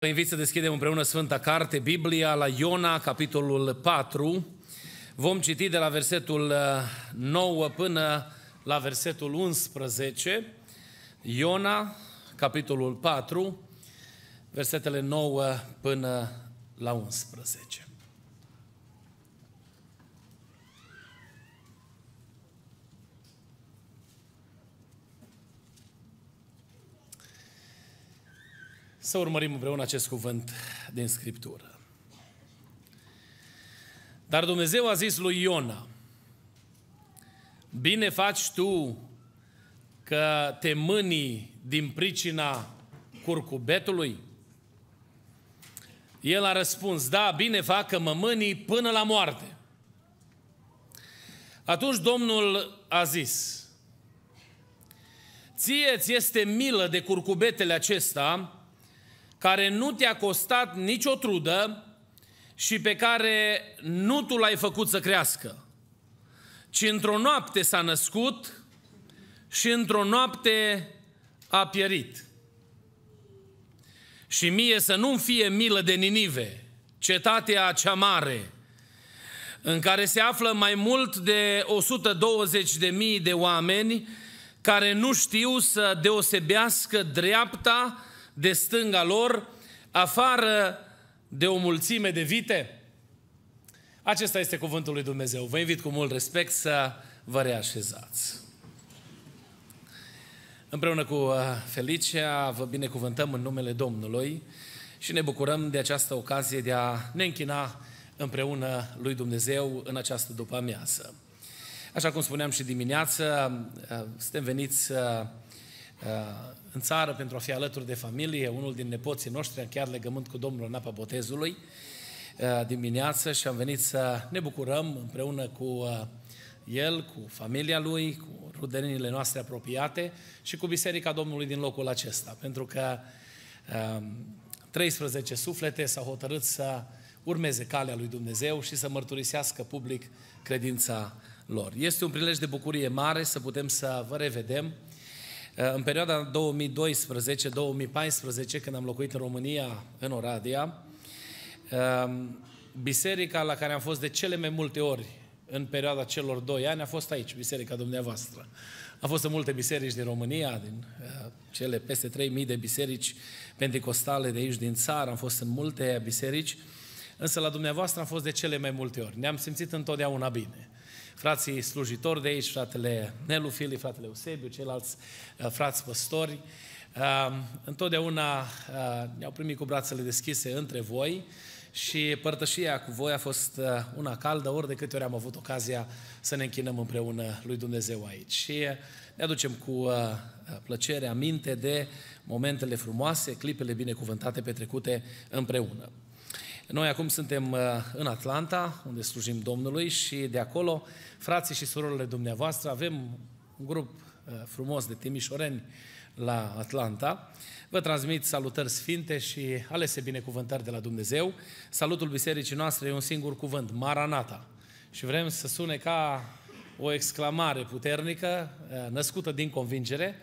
Vă invit să deschidem împreună Sfânta Carte, Biblia, la Iona, capitolul 4. Vom citi de la versetul 9 uh, până la versetul 11. Iona, capitolul 4, versetele 9 până la 11. Să urmărim împreună acest cuvânt din Scriptură. Dar Dumnezeu a zis lui Iona, bine faci tu că te mânii din pricina curcubetului? El a răspuns, da, bine fac că mă mânii până la moarte. Atunci Domnul a zis, ție ți este milă de curcubetele acesta, care nu te-a costat nicio trudă și pe care nu tu l-ai făcut să crească, ci într-o noapte s-a născut și într-o noapte a pierit. Și mie să nu-mi fie milă de Ninive, cetatea cea mare, în care se află mai mult de 120.000 de oameni care nu știu să deosebească dreapta de stânga lor, afară de o mulțime de vite? Acesta este cuvântul lui Dumnezeu. Vă invit cu mult respect să vă reașezați. Împreună cu uh, Felicia vă binecuvântăm în numele Domnului și ne bucurăm de această ocazie de a ne închina împreună lui Dumnezeu în această după-amiază. Așa cum spuneam și dimineață, uh, suntem veniți uh, în țară pentru a fi alături de familie, unul din nepoții noștri chiar legământ cu Domnul în apa botezului uh, dimineață și am venit să ne bucurăm împreună cu uh, el, cu familia lui, cu rudenile noastre apropiate și cu Biserica Domnului din locul acesta, pentru că 13 um, suflete s-au hotărât să urmeze calea lui Dumnezeu și să mărturisească public credința lor. Este un prilej de bucurie mare să putem să vă revedem Eh, în perioada 2012-2014, când am locuit în România, în Oradea, ehm, biserica la care am fost de cele mai multe ori în perioada celor doi ani a fost aici, biserica dumneavoastră. A fost în multe biserici din România, din eh, cele peste 3.000 de biserici pentecostale de aici, din țară, am fost în multe biserici, însă la dumneavoastră am fost de cele mai multe ori. Ne-am simțit întotdeauna bine frații slujitori de aici, fratele Nelu Fili, fratele Eusebiu, ceilalți uh, frați păstori. Uh, întotdeauna uh, ne-au primit cu brațele deschise între voi și părtășia cu voi a fost una caldă, ori de câte ori am avut ocazia să ne închinăm împreună lui Dumnezeu aici. Și ne aducem cu plăcere aminte de momentele frumoase, clipele binecuvântate petrecute împreună. Noi acum suntem uh, în Atlanta, unde slujim Domnului și de acolo, frații și surorile dumneavoastră, avem un grup uh, frumos de timișoreni la Atlanta. Vă transmit salutări sfinte și alese binecuvântări de la Dumnezeu. Salutul bisericii noastre e un singur cuvânt, Maranata. Și vrem să sune ca o exclamare puternică, uh, născută din convingere,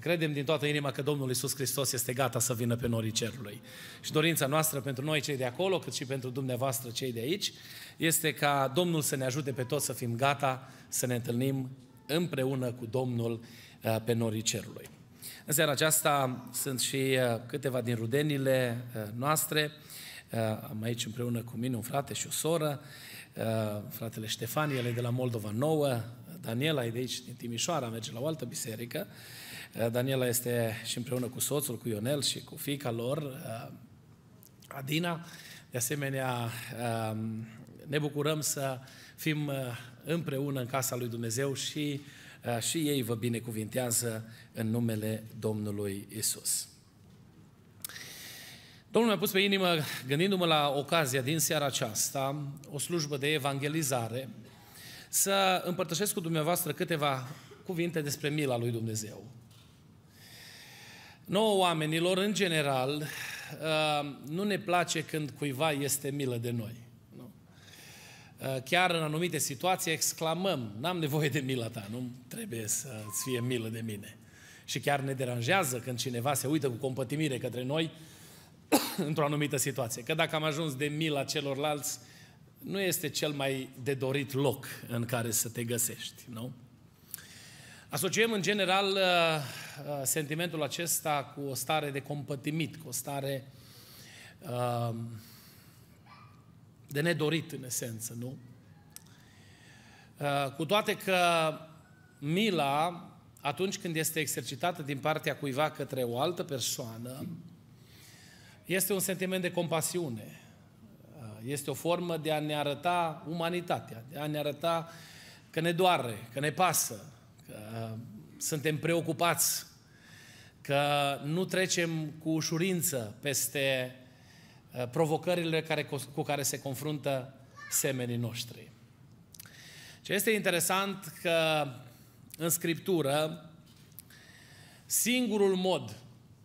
Credem din toată inima că Domnul Isus Hristos este gata să vină pe norii cerului. Și dorința noastră pentru noi cei de acolo, cât și pentru dumneavoastră cei de aici, este ca Domnul să ne ajute pe toți să fim gata să ne întâlnim împreună cu Domnul uh, pe norii cerului. În seara aceasta sunt și uh, câteva din rudenile uh, noastre. Am aici împreună cu mine un frate și o soră, fratele Ștefan, el e de la Moldova Nouă, Daniela e de aici, din Timișoara, merge la o altă biserică. Eh, Daniela este și împreună cu soțul, cu Ionel și cu fica lor, eh, Adina. De asemenea, eh, ne bucurăm să fim împreună în casa lui Dumnezeu și, și ei vă binecuvintează în numele Domnului Isus. Domnul mi-a pus pe inimă, gândindu-mă la ocazia din seara aceasta, o slujbă de evangelizare, să împărtășesc cu dumneavoastră câteva cuvinte despre mila lui Dumnezeu. Nouă oamenilor, în general, uh, nu ne place când cuiva este milă de noi. Nu? Uh, chiar în anumite situații exclamăm, n-am nevoie de mila ta, nu trebuie să-ți fie milă de mine. Și chiar ne deranjează când cineva se uită cu compătimire către noi într-o anumită situație. Că dacă am ajuns de mila celorlalți, nu este cel mai de dorit loc în care să te găsești, nu? Asociem în general uh, uh, sentimentul acesta cu o stare de compătimit, cu o stare uh, de nedorit în esență, nu? Cu toate că mila, atunci când este exercitată din partea cuiva către o altă persoană, este un sentiment de compasiune. Este o formă de a ne arăta umanitatea, de a ne arăta că ne doare, că ne pasă, că uh, suntem preocupați, că nu trecem cu ușurință peste uh, provocările care, cu care se confruntă semenii noștri. Ce este interesant că în Scriptură singurul mod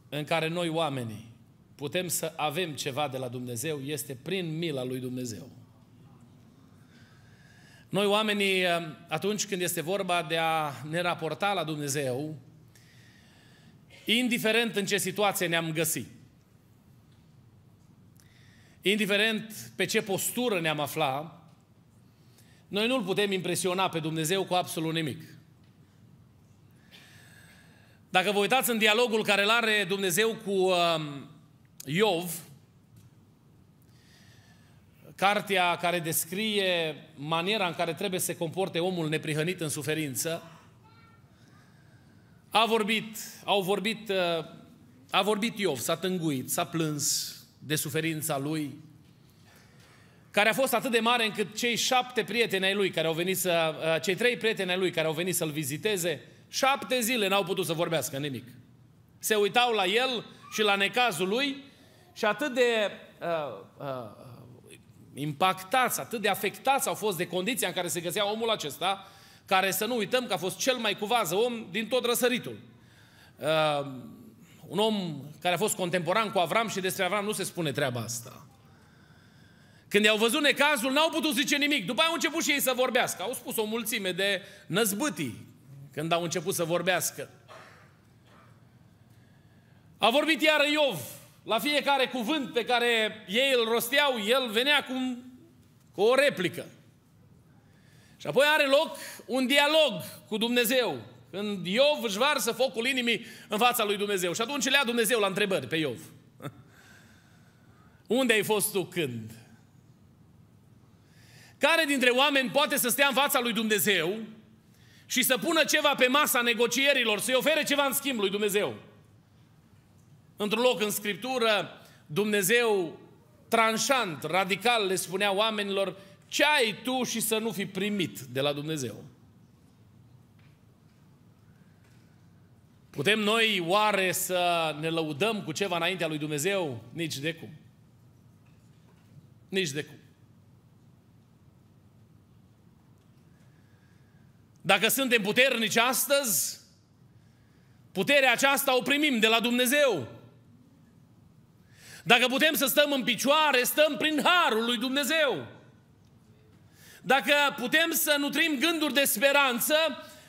în care noi oamenii putem să avem ceva de la Dumnezeu este prin mila lui Dumnezeu. Noi oamenii, eh, atunci când este vorba de a ne raporta la Dumnezeu, indiferent în ce situație ne-am găsit, indiferent pe ce postură ne-am afla, noi nu-L putem impresiona pe Dumnezeu cu absolut nimic. Dacă vă uitați în dialogul care îl are Dumnezeu cu eh, Iov, Cartea care descrie maniera în care trebuie să se comporte omul neprihănit în suferință, a vorbit, au vorbit, uh, a vorbit Iov, s-a tânguit, s-a plâns de suferința lui, care a fost atât de mare încât cei șapte prieteni ai lui care au venit să, uh, cei trei prieteni ai lui care au venit să-l viziteze, șapte zile n-au putut să vorbească nimic. Se uitau la el și la necazul lui și atât de uh, uh, impactați, atât de afectați au fost de condiția în care se găsea omul acesta, care să nu uităm că a fost cel mai cuvază om din tot răsăritul. Uh, un om care a fost contemporan cu Avram și despre Avram nu se spune treaba asta. Când i-au văzut necazul, n-au putut zice nimic. După aia au început și ei să vorbească. Au spus o mulțime de năzbâtii când au început să vorbească. A vorbit iară Iov, la fiecare cuvânt pe care ei îl rosteau, el venea cu, cu o replică. Și apoi are loc un dialog cu Dumnezeu, când Iov își varsă focul inimii în fața lui Dumnezeu. Și atunci le a Dumnezeu la întrebări pe Iov. Unde ai fost tu când? Care dintre oameni poate să stea în fața lui Dumnezeu și să pună ceva pe masa negocierilor, să-i ofere ceva în schimb lui Dumnezeu? Într-un loc în Scriptură, Dumnezeu tranșant, radical, le spunea oamenilor, ce ai tu și să nu fi primit de la Dumnezeu? Putem noi oare să ne lăudăm cu ceva înaintea lui Dumnezeu? Nici de cum. Nici de cum. Dacă suntem puternici astăzi, puterea aceasta o primim de la Dumnezeu. Dacă putem să stăm în picioare, stăm prin harul lui Dumnezeu. Dacă putem să nutrim gânduri de speranță,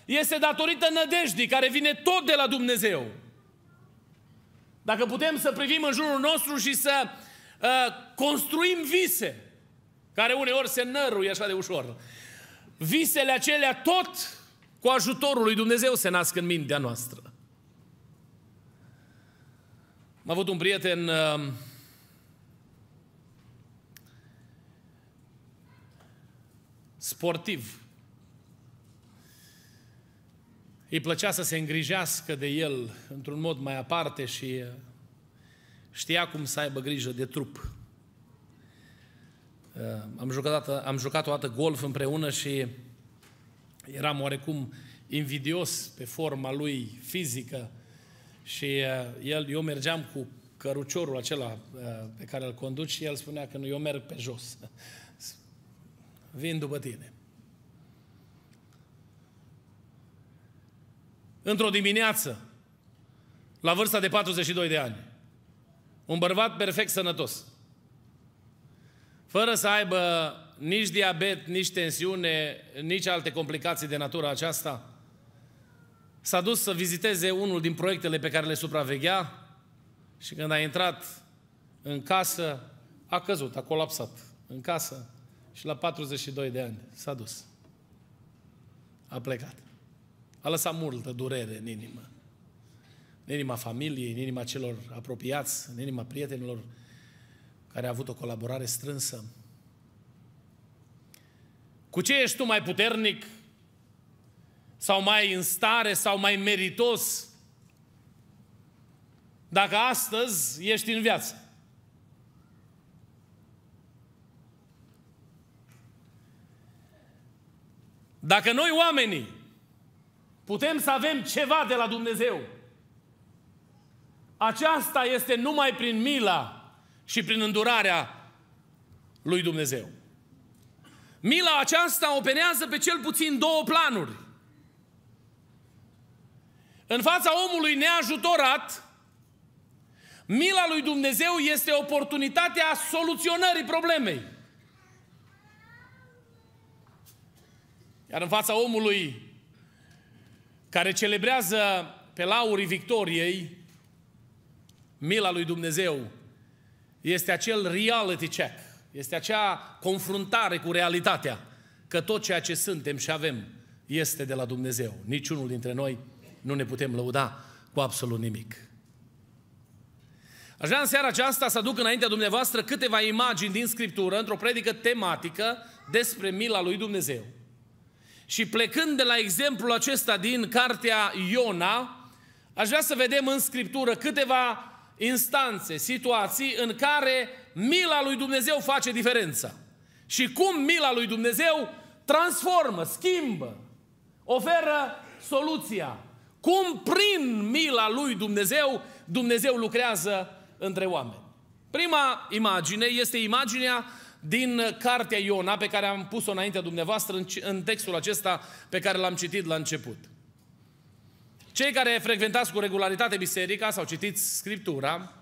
este datorită nădejdii care vine tot de la Dumnezeu. Dacă putem să privim în jurul nostru și să uh, construim vise, care uneori se năruie așa de ușor, visele acelea tot cu ajutorul lui Dumnezeu se nasc în mintea noastră. Am avut un prieten uh, sportiv. Îi plăcea să se îngrijească de el într-un mod mai aparte și uh, știa cum să aibă grijă de trup. Uh, am jucat, am jucat o dată golf împreună și eram oarecum invidios pe forma lui fizică, și uh, el, eu mergeam cu căruciorul acela uh, pe care îl conduci și el spunea că nu, eu merg pe jos. Vin după tine. Într-o dimineață, la vârsta de 42 de ani, un bărbat perfect sănătos, fără să aibă nici diabet, nici tensiune, nici alte complicații de natura aceasta, S-a dus să viziteze unul din proiectele pe care le supraveghea și când a intrat în casă, a căzut, a colapsat în casă și la 42 de ani s-a dus. A plecat. A lăsat multă durere în inimă. În inima familiei, în inima celor apropiați, în inima prietenilor care a avut o colaborare strânsă. Cu ce ești tu mai puternic? sau mai în stare sau mai meritos dacă astăzi ești în viață. Dacă noi oamenii putem să avem ceva de la Dumnezeu, aceasta este numai prin mila și prin îndurarea lui Dumnezeu. Mila aceasta operează pe cel puțin două planuri. În fața omului neajutorat, mila lui Dumnezeu este oportunitatea soluționării problemei. Iar în fața omului care celebrează pe laurii victoriei, mila lui Dumnezeu este acel reality check, este acea confruntare cu realitatea, că tot ceea ce suntem și avem este de la Dumnezeu. Niciunul dintre noi nu ne putem lăuda cu absolut nimic. Aș vrea în seara aceasta să aduc înaintea dumneavoastră câteva imagini din Scriptură într-o predică tematică despre mila lui Dumnezeu. Și plecând de la exemplul acesta din cartea Iona, aș vrea să vedem în Scriptură câteva instanțe, situații în care mila lui Dumnezeu face diferența. Și cum mila lui Dumnezeu transformă, schimbă, oferă soluția cum prin mila lui Dumnezeu, Dumnezeu lucrează între oameni. Prima imagine este imaginea din cartea Iona, pe care am pus-o înaintea dumneavoastră în textul acesta pe care l-am citit la început. Cei care frecventați cu regularitate biserica sau citiți Scriptura,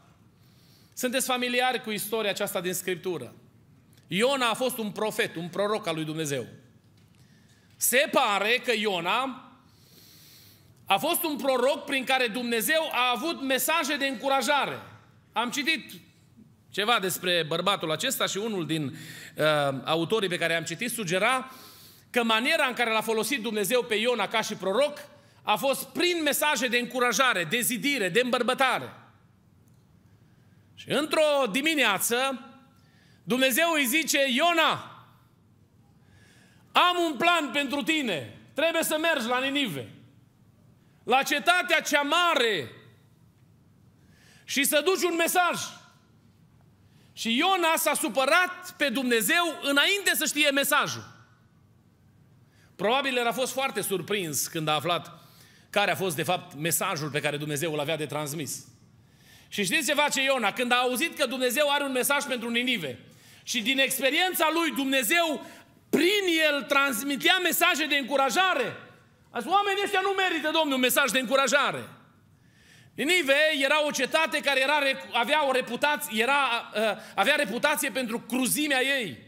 sunteți familiari cu istoria aceasta din Scriptură. Iona a fost un profet, un proroc al lui Dumnezeu. Se pare că Iona a fost un proroc prin care Dumnezeu a avut mesaje de încurajare. Am citit ceva despre bărbatul acesta și unul din uh, autorii pe care am citit sugera că maniera în care l-a folosit Dumnezeu pe Iona ca și proroc a fost prin mesaje de încurajare, de zidire, de îmbărbătare. Și într-o dimineață, Dumnezeu îi zice, Iona, am un plan pentru tine, trebuie să mergi la Ninive la cetatea cea mare și să duci un mesaj. Și Iona s-a supărat pe Dumnezeu înainte să știe mesajul. Probabil era fost foarte surprins când a aflat care a fost de fapt mesajul pe care Dumnezeu îl avea de transmis. Și știți ce face Iona? Când a auzit că Dumnezeu are un mesaj pentru Ninive și din experiența lui Dumnezeu prin el transmitea mesaje de încurajare, Azi, oamenii ăștia nu merită, Domnul, un mesaj de încurajare. Ninive era o cetate care era, avea, o reputație, era, uh, avea reputație pentru cruzimea ei.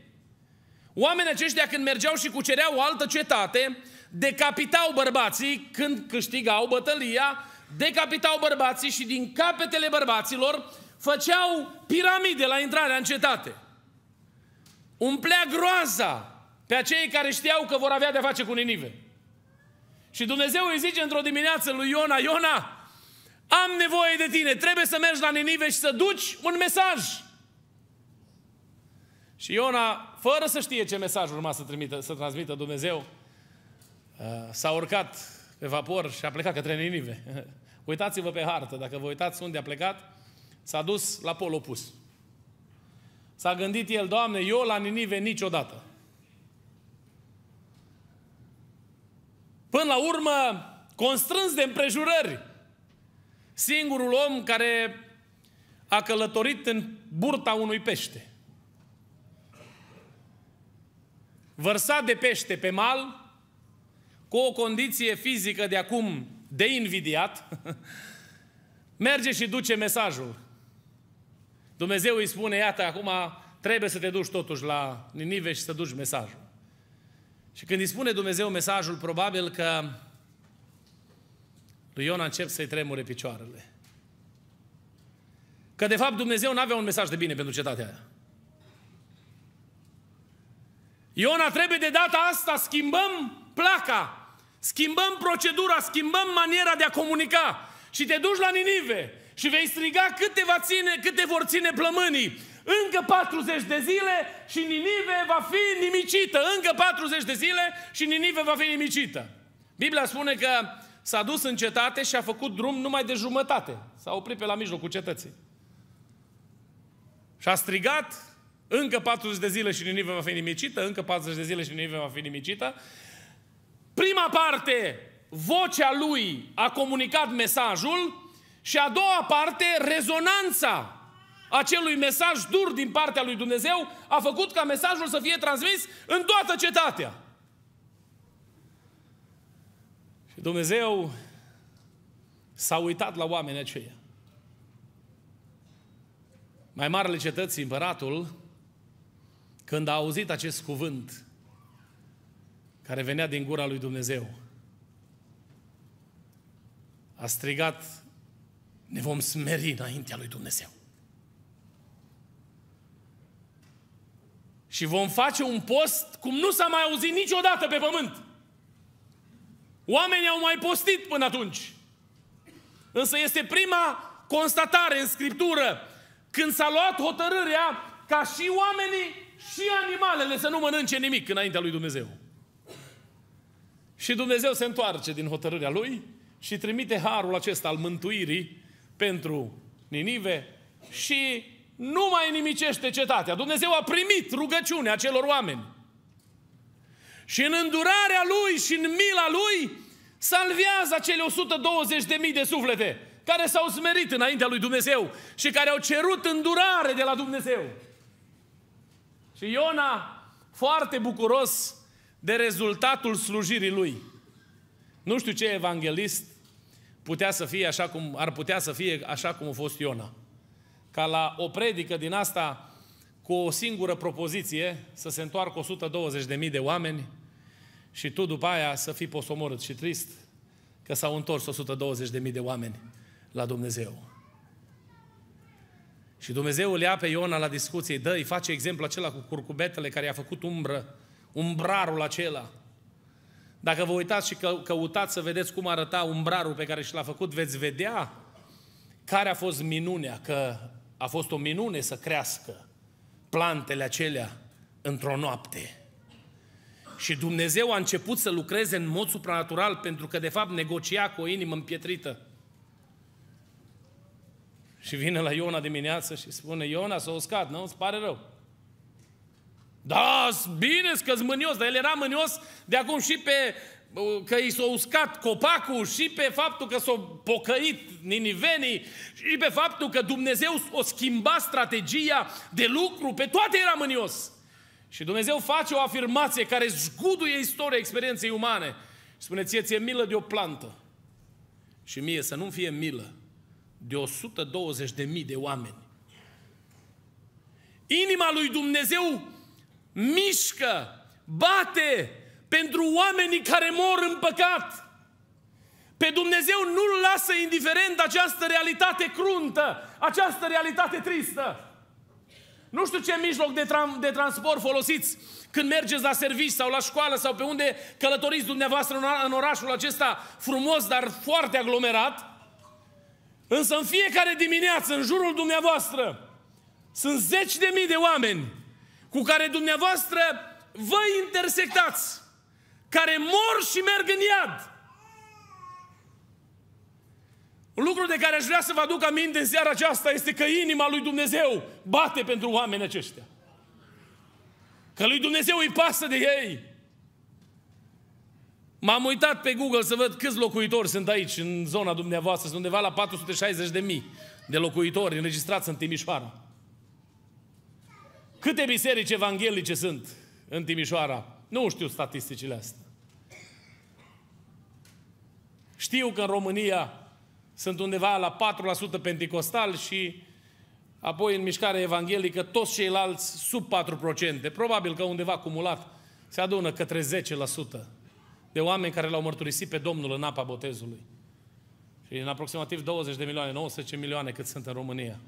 Oamenii aceștia când mergeau și cucereau o altă cetate, decapitau bărbații când câștigau bătălia, decapitau bărbații și din capetele bărbaților făceau piramide la intrarea în cetate. Umplea groaza pe acei care știau că vor avea de-a face cu Ninive. Și Dumnezeu îi zice într-o dimineață lui Iona, Iona, am nevoie de tine, trebuie să mergi la Ninive și să duci un mesaj. Și Iona, fără să știe ce mesaj urma să, trimită, să transmită Dumnezeu, uh, s-a urcat pe vapor și a plecat către Ninive. Uitați-vă pe hartă, dacă vă uitați unde a plecat, s-a dus la pol opus. S-a gândit el, Doamne, eu la Ninive niciodată. Până la urmă, constrâns de împrejurări, singurul om care a călătorit în burta unui pește. Vărsat de pește pe mal, cu o condiție fizică de acum de invidiat, merge și duce mesajul. Dumnezeu îi spune, iată, acum trebuie să te duci totuși la Ninive și să duci mesajul. Și când îi spune Dumnezeu mesajul, probabil că lui Iona încep să-i tremure picioarele. Că de fapt Dumnezeu nu avea un mesaj de bine pentru cetatea aia. Iona trebuie de data asta schimbăm placa, schimbăm procedura, schimbăm maniera de a comunica și te duci la Ninive și vei striga te, va ține, câte vor ține plămânii încă 40 de zile și Ninive va fi nimicită. Încă 40 de zile și Ninive va fi nimicită. Biblia spune că s-a dus în cetate și a făcut drum numai de jumătate. S-a oprit pe la mijlocul cetății. Și a strigat încă 40 de zile și Ninive va fi nimicită, încă 40 de zile și Ninive va fi nimicită. Prima parte, vocea lui a comunicat mesajul și a doua parte, rezonanța acelui mesaj dur din partea lui Dumnezeu a făcut ca mesajul să fie transmis în toată cetatea. Și Dumnezeu s-a uitat la oamenii aceia. Mai marele cetății, împăratul, când a auzit acest cuvânt care venea din gura lui Dumnezeu, a strigat, ne vom smeri înaintea lui Dumnezeu. și vom face un post cum nu s-a mai auzit niciodată pe pământ. Oamenii au mai postit până atunci. Însă este prima constatare în Scriptură când s-a luat hotărârea ca și oamenii și animalele să nu mănânce nimic înaintea lui Dumnezeu. Și Dumnezeu se întoarce din hotărârea lui și trimite harul acesta al mântuirii pentru Ninive și nu mai nimicește cetatea. Dumnezeu a primit rugăciunea celor oameni. Și în îndurarea Lui și în mila Lui salvează cele 120.000 de suflete care s-au smerit înaintea lui Dumnezeu și care au cerut îndurare de la Dumnezeu. Și Iona, foarte bucuros de rezultatul slujirii lui. Nu știu ce evanghelist putea să fie așa cum, ar putea să fie așa cum a fost Iona ca la o predică din asta cu o singură propoziție să se întoarcă 120.000 de oameni și tu după aia să fii posomorât și trist că s-au întors 120.000 de oameni la Dumnezeu. Și Dumnezeu le ia pe Iona la discuție, dă, îi face exemplu acela cu curcubetele care i-a făcut umbră, umbrarul acela. Dacă vă uitați și că, căutați să vedeți cum arăta umbrarul pe care și l-a făcut, veți vedea care a fost minunea, că a fost o minune să crească plantele acelea într-o noapte. Și Dumnezeu a început să lucreze în mod supranatural pentru că, de fapt, negocia cu o inimă împietrită. Și vine la Iona dimineață și spune, Iona s-a uscat, nu? Îți pare rău. Da, bine că mânios, dar el era mânios de acum și pe că i s-a uscat copacul și pe faptul că s-au pocăit ninivenii și pe faptul că Dumnezeu o schimba strategia de lucru, pe toate era mânios. Și Dumnezeu face o afirmație care zguduie istoria experienței umane. Spune, ție ți-e milă de o plantă. Și mie să nu fie milă de 120 de mii de oameni. Inima lui Dumnezeu mișcă, bate, pentru oamenii care mor în păcat. Pe Dumnezeu nu-L lasă indiferent această realitate cruntă, această realitate tristă. Nu știu ce mijloc de, tra- de transport folosiți când mergeți la servici sau la școală sau pe unde călătoriți dumneavoastră în orașul acesta frumos, dar foarte aglomerat. Însă în fiecare dimineață, în jurul dumneavoastră, sunt zeci de mii de oameni cu care dumneavoastră vă intersectați care mor și merg în iad. Un lucru de care aș vrea să vă aduc aminte în seara aceasta este că inima lui Dumnezeu bate pentru oamenii aceștia. Că lui Dumnezeu îi pasă de ei. M-am uitat pe Google să văd câți locuitori sunt aici, în zona dumneavoastră. Sunt undeva la 460 de mii de locuitori înregistrați în Timișoara. Câte biserici evanghelice sunt în Timișoara? Nu știu statisticile astea. Știu că în România sunt undeva la 4% pentecostal și apoi în mișcarea evanghelică toți ceilalți sub 4%. Probabil că undeva acumulat se adună către 10% de oameni care l-au mărturisit pe Domnul în apa botezului. Și în aproximativ 20 de milioane, 19 milioane cât sunt în România.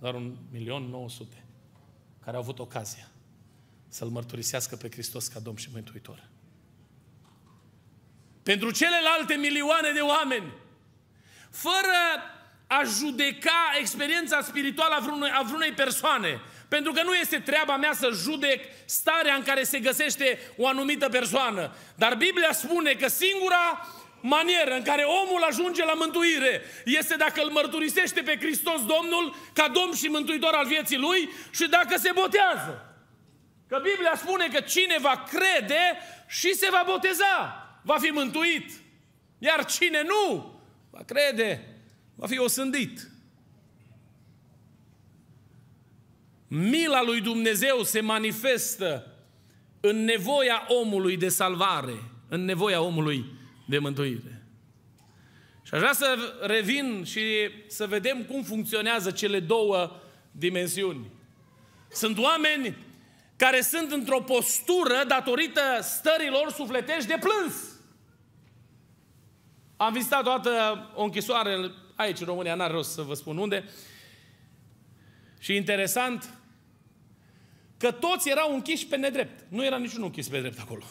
Doar un milion 900 care au avut ocazia să-L mărturisească pe Hristos ca Domn și Mântuitor pentru celelalte milioane de oameni, fără a judeca experiența spirituală a vreunei, a vreunei persoane. Pentru că nu este treaba mea să judec starea în care se găsește o anumită persoană. Dar Biblia spune că singura manieră în care omul ajunge la mântuire este dacă îl mărturisește pe Hristos Domnul ca Domn și Mântuitor al vieții lui și dacă se botează. Că Biblia spune că cine va crede și se va boteza va fi mântuit. Iar cine nu va crede, va fi osândit. Mila lui Dumnezeu se manifestă în nevoia omului de salvare, în nevoia omului de mântuire. Și aș vrea să revin și să vedem cum funcționează cele două dimensiuni. Sunt oameni care sunt într-o postură datorită stărilor sufletești de plâns. Am vizitat o dată o închisoare aici, în România, n ar rost să vă spun unde. Și interesant, că toți erau închiși pe nedrept. Nu era niciunul închis pe drept acolo.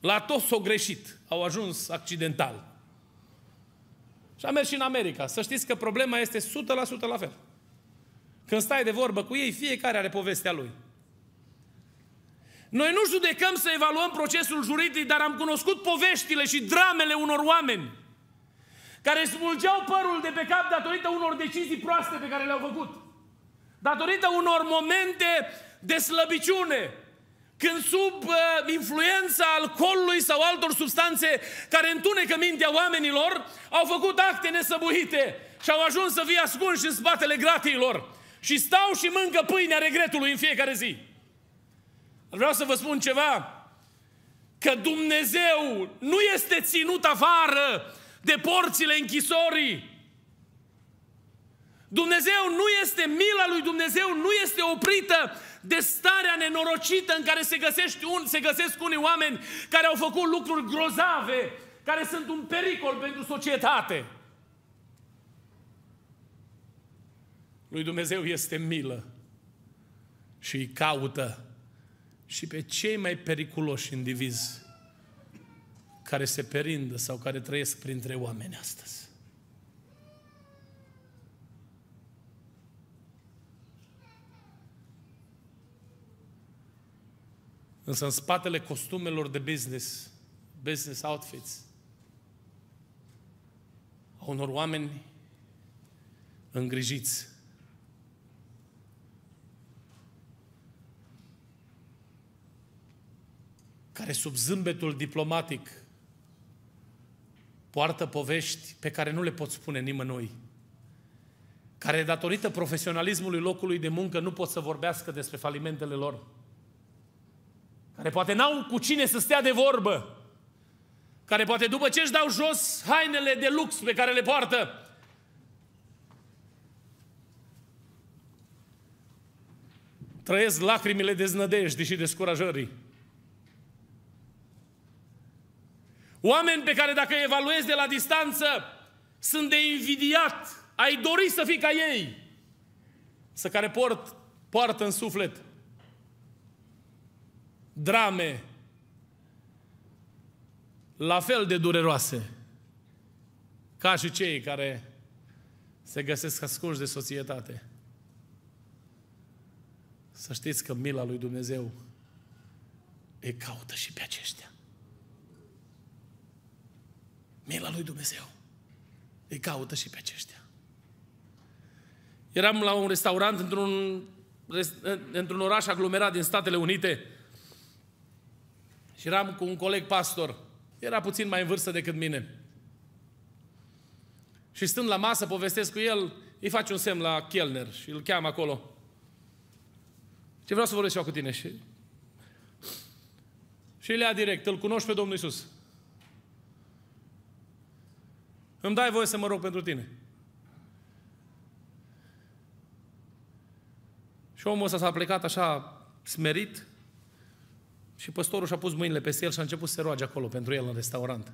La toți s-au greșit. Au ajuns accidental. Și am mers și în America. Să știți că problema este 100% la fel. Când stai de vorbă cu ei, fiecare are povestea lui. Noi nu judecăm să evaluăm procesul juridic, dar am cunoscut poveștile și dramele unor oameni care smulgeau părul de pe cap datorită unor decizii proaste pe care le-au făcut. Datorită unor momente de slăbiciune, când sub uh, influența alcoolului sau altor substanțe care întunecă mintea oamenilor, au făcut acte nesăbuite și au ajuns să fie ascunși în spatele gratiilor. Și stau și mâncă pâinea regretului în fiecare zi. Vreau să vă spun ceva. Că Dumnezeu nu este ținut afară de porțile închisorii. Dumnezeu nu este, mila lui Dumnezeu nu este oprită de starea nenorocită în care se, găsești un, se găsesc unii oameni care au făcut lucruri grozave, care sunt un pericol pentru societate. Lui Dumnezeu este milă și îi caută și pe cei mai periculoși indivizi care se perindă sau care trăiesc printre oameni astăzi. Însă în spatele costumelor de business, business outfits, a unor oameni îngrijiți, care sub zâmbetul diplomatic poartă povești pe care nu le pot spune nimănui, care datorită profesionalismului locului de muncă nu pot să vorbească despre falimentele lor, care poate n-au cu cine să stea de vorbă, care poate după ce își dau jos hainele de lux pe care le poartă, trăiesc lacrimile deznădejdii și descurajării. Oameni pe care dacă evaluezi de la distanță, sunt de invidiat. Ai dori să fii ca ei. Să care port, poartă în suflet drame la fel de dureroase ca și cei care se găsesc ascunși de societate. Să știți că mila lui Dumnezeu îi caută și pe aceștia. Mila lui Dumnezeu. Îi caută și pe aceștia. Eram la un restaurant într-un, într-un oraș aglomerat din Statele Unite și eram cu un coleg pastor. Era puțin mai în vârstă decât mine. Și stând la masă, povestesc cu el, îi face un semn la chelner și îl cheamă acolo. Ce vreau să vorbesc și eu cu tine. Și, și le ia direct, îl cunoști pe Domnul Isus. Îmi dai voie să mă rog pentru tine. Și omul ăsta s-a plecat așa smerit și păstorul și-a pus mâinile peste el și a început să se roage acolo pentru el în restaurant.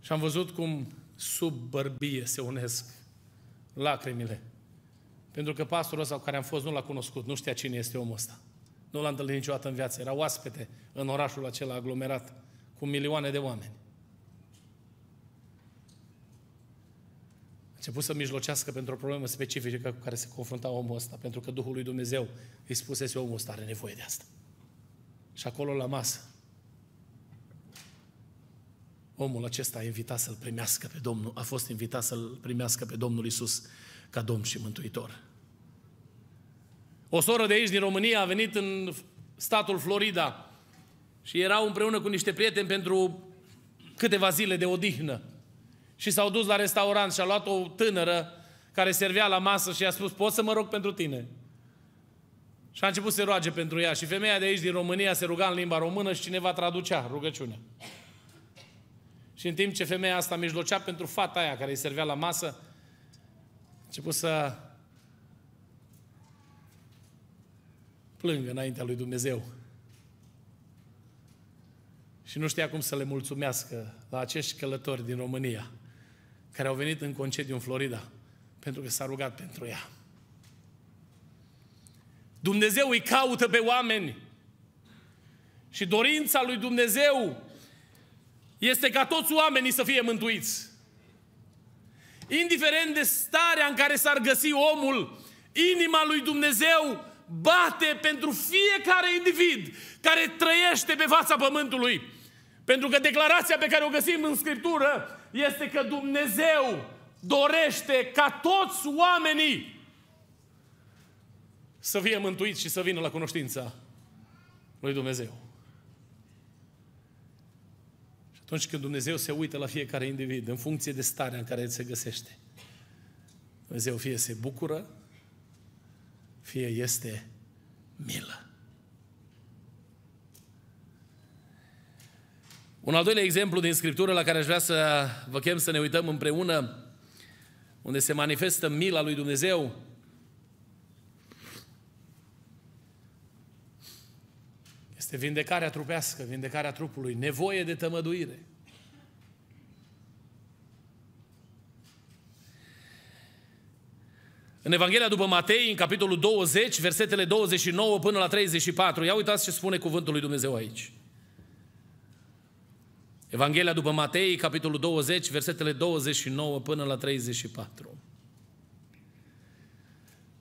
Și am văzut cum sub bărbie se unesc lacrimile. Pentru că pastorul ăsta care am fost nu l-a cunoscut, nu știa cine este omul ăsta. Nu l-a întâlnit niciodată în viață, era oaspete în orașul acela aglomerat cu milioane de oameni. început să mijlocească pentru o problemă specifică cu care se confrunta omul ăsta, pentru că Duhul lui Dumnezeu îi spusese omul ăsta are nevoie de asta. Și acolo la masă, omul acesta a invitat să-L primească pe Domnul, a fost invitat să-L primească pe Domnul Isus ca Domn și Mântuitor. O soră de aici din România a venit în statul Florida și erau împreună cu niște prieteni pentru câteva zile de odihnă. Și s-au dus la restaurant și a luat o tânără care servea la masă și i-a spus, pot să mă rog pentru tine? Și a început să roage pentru ea. Și femeia de aici, din România, se ruga în limba română și cineva traducea rugăciunea. Și în timp ce femeia asta mijlocea pentru fata aia care îi servea la masă, a început să plângă înaintea lui Dumnezeu. Și nu știa cum să le mulțumească la acești călători din România care au venit în concediu în Florida pentru că s-a rugat pentru ea. Dumnezeu îi caută pe oameni și dorința lui Dumnezeu este ca toți oamenii să fie mântuiți. Indiferent de starea în care s-ar găsi omul, inima lui Dumnezeu bate pentru fiecare individ care trăiește pe fața pământului. Pentru că declarația pe care o găsim în Scriptură este că Dumnezeu dorește ca toți oamenii să fie mântuiți și să vină la cunoștința lui Dumnezeu. Și atunci când Dumnezeu se uită la fiecare individ, în funcție de starea în care el se găsește, Dumnezeu fie se bucură, fie este milă. Un al doilea exemplu din Scriptură la care aș vrea să vă chem să ne uităm împreună, unde se manifestă mila lui Dumnezeu, este vindecarea trupească, vindecarea trupului, nevoie de tămăduire. În Evanghelia după Matei, în capitolul 20, versetele 29 până la 34, ia uitați ce spune cuvântul lui Dumnezeu aici. Evanghelia după Matei, capitolul 20, versetele 29 până la 34.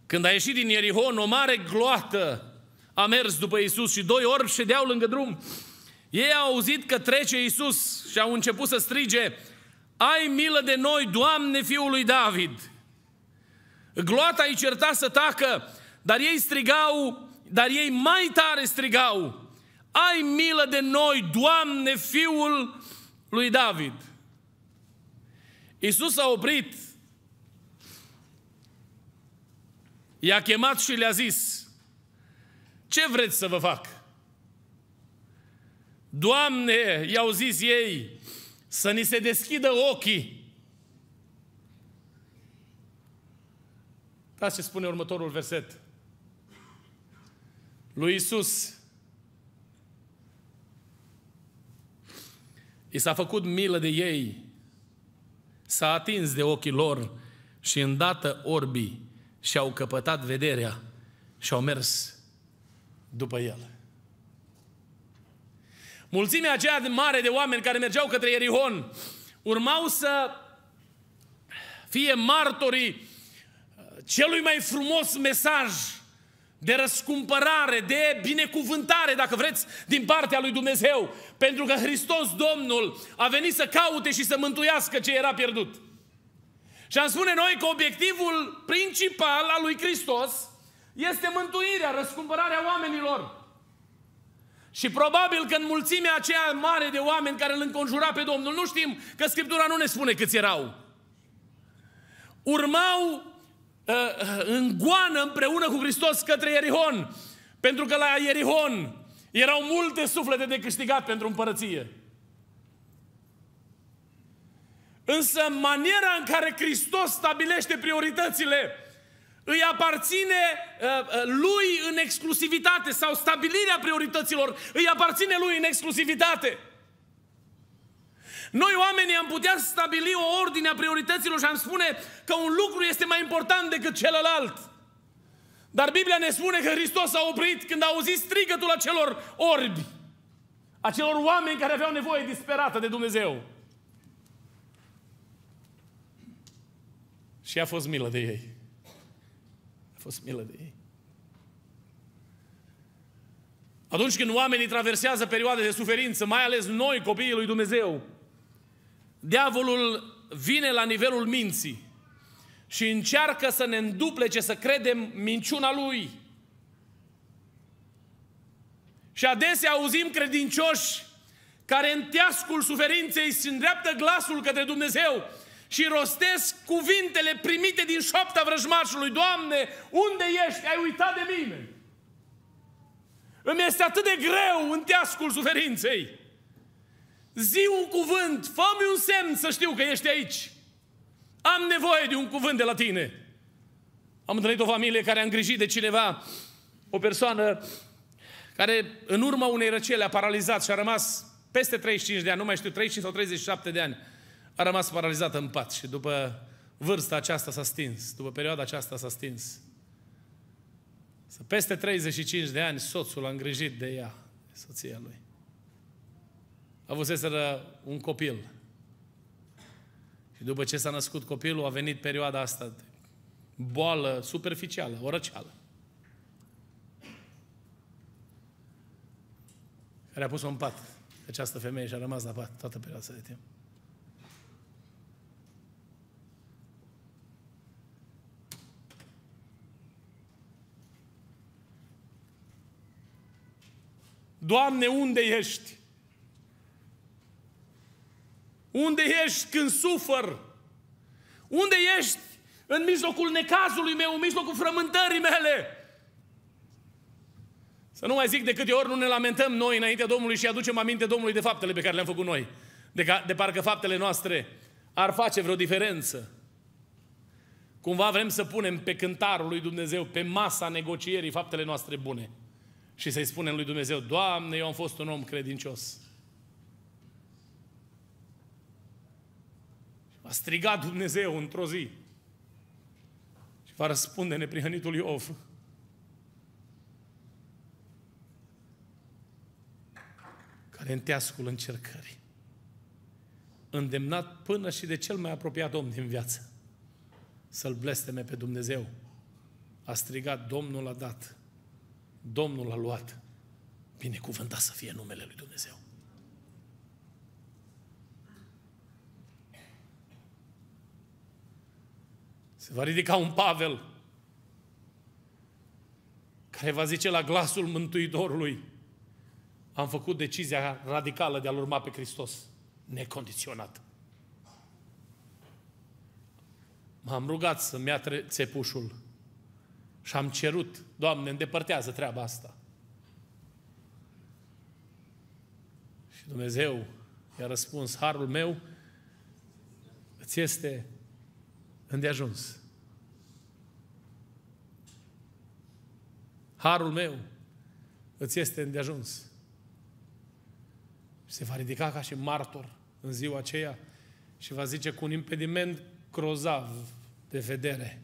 Când a ieșit din Ierihon, o mare gloată a mers după Isus și doi orbi ședeau lângă drum. Ei au auzit că trece Isus și au început să strige, Ai milă de noi, Doamne, Fiul lui David! Gloata îi certa să tacă, dar ei strigau, dar ei mai tare strigau, Ai milă de noi, Doamne, Fiul lui David. Isus a oprit, i-a chemat și le-a zis, ce vreți să vă fac? Doamne, i-au zis ei, să ni se deschidă ochii. Da ce spune următorul verset. Lui Isus I s-a făcut milă de ei, s-a atins de ochii lor și îndată orbii și-au căpătat vederea și au mers după el. Mulțimea aceea de mare de oameni care mergeau către Erihon urmau să fie martorii uh, celui mai frumos mesaj de răscumpărare, de binecuvântare, dacă vreți, din partea lui Dumnezeu. Pentru că Hristos Domnul a venit să caute și să mântuiască ce era pierdut. Și am spune noi că obiectivul principal al lui Hristos este mântuirea, răscumpărarea oamenilor. Și probabil că în mulțimea aceea mare de oameni care îl înconjura pe Domnul, nu știm că Scriptura nu ne spune câți erau. Urmau Ă, în goană împreună cu Hristos către Ierihon. Pentru că la Ierihon erau multe suflete de câștigat pentru împărăție. Însă maniera în care Hristos stabilește prioritățile îi aparține ă, ă, lui în exclusivitate sau stabilirea priorităților îi aparține lui în exclusivitate. Noi oamenii am putea stabili o ordine a priorităților și am spune că un lucru este mai important decât celălalt. Dar Biblia ne spune că Hristos a oprit când a auzit strigătul acelor orbi, acelor oameni care aveau nevoie disperată de Dumnezeu. Și a fost milă de ei. A fost milă de ei. Atunci când oamenii traversează perioade de suferință, mai ales noi, copiii lui Dumnezeu, diavolul vine la nivelul minții și încearcă să ne înduplece, să credem minciuna lui. Și adesea auzim credincioși care în teascul suferinței se îndreaptă glasul către Dumnezeu și rostesc cuvintele primite din șoapta vrăjmașului. Doamne, unde ești? Ai uitat de mine! Îmi este atât de greu în teascul suferinței. Zi un cuvânt, fă un semn să știu că ești aici. Am nevoie de un cuvânt de la tine. Am întâlnit o familie care a îngrijit de cineva, o persoană care în urma unei răcele a paralizat și a rămas peste 35 de ani, nu mai știu, 35 sau 37 de ani, a rămas paralizată în pat și după vârsta aceasta s-a stins, după perioada aceasta s-a stins. Peste 35 de ani soțul a îngrijit de ea, de soția lui avuseseră un copil. Și după ce s-a născut copilul, a venit perioada asta de boală superficială, o răceală. Care a pus-o în pat, această femeie, și a rămas la pat toată perioada de timp. Doamne, unde ești? Unde ești când sufăr? Unde ești în mijlocul necazului meu, în mijlocul frământării mele? Să nu mai zic de câte ori nu ne lamentăm noi înaintea Domnului și aducem aminte Domnului de faptele pe care le-am făcut noi. De, ca, de parcă faptele noastre ar face vreo diferență. Cumva vrem să punem pe cântarul lui Dumnezeu, pe masa negocierii faptele noastre bune. Și să-i spunem lui Dumnezeu, Doamne, eu am fost un om credincios. A strigat Dumnezeu într-o zi. Și va răspunde neprihănitul Iov. Care în teascul încercării. Îndemnat până și de cel mai apropiat om din viață. Să-l blesteme pe Dumnezeu. A strigat, Domnul a dat. Domnul a luat. Binecuvântat să fie numele lui Dumnezeu. Se va ridica un Pavel care va zice la glasul Mântuitorului, am făcut decizia radicală de a-L urma pe Hristos, necondiționat. M-am rugat să-mi ia țepușul și am cerut, Doamne, îndepărtează treaba asta. Și Dumnezeu i-a răspuns, harul meu îți este îndeajuns. Harul meu îți este îndeajuns. Se va ridica ca și martor în ziua aceea și va zice cu un impediment crozav de vedere.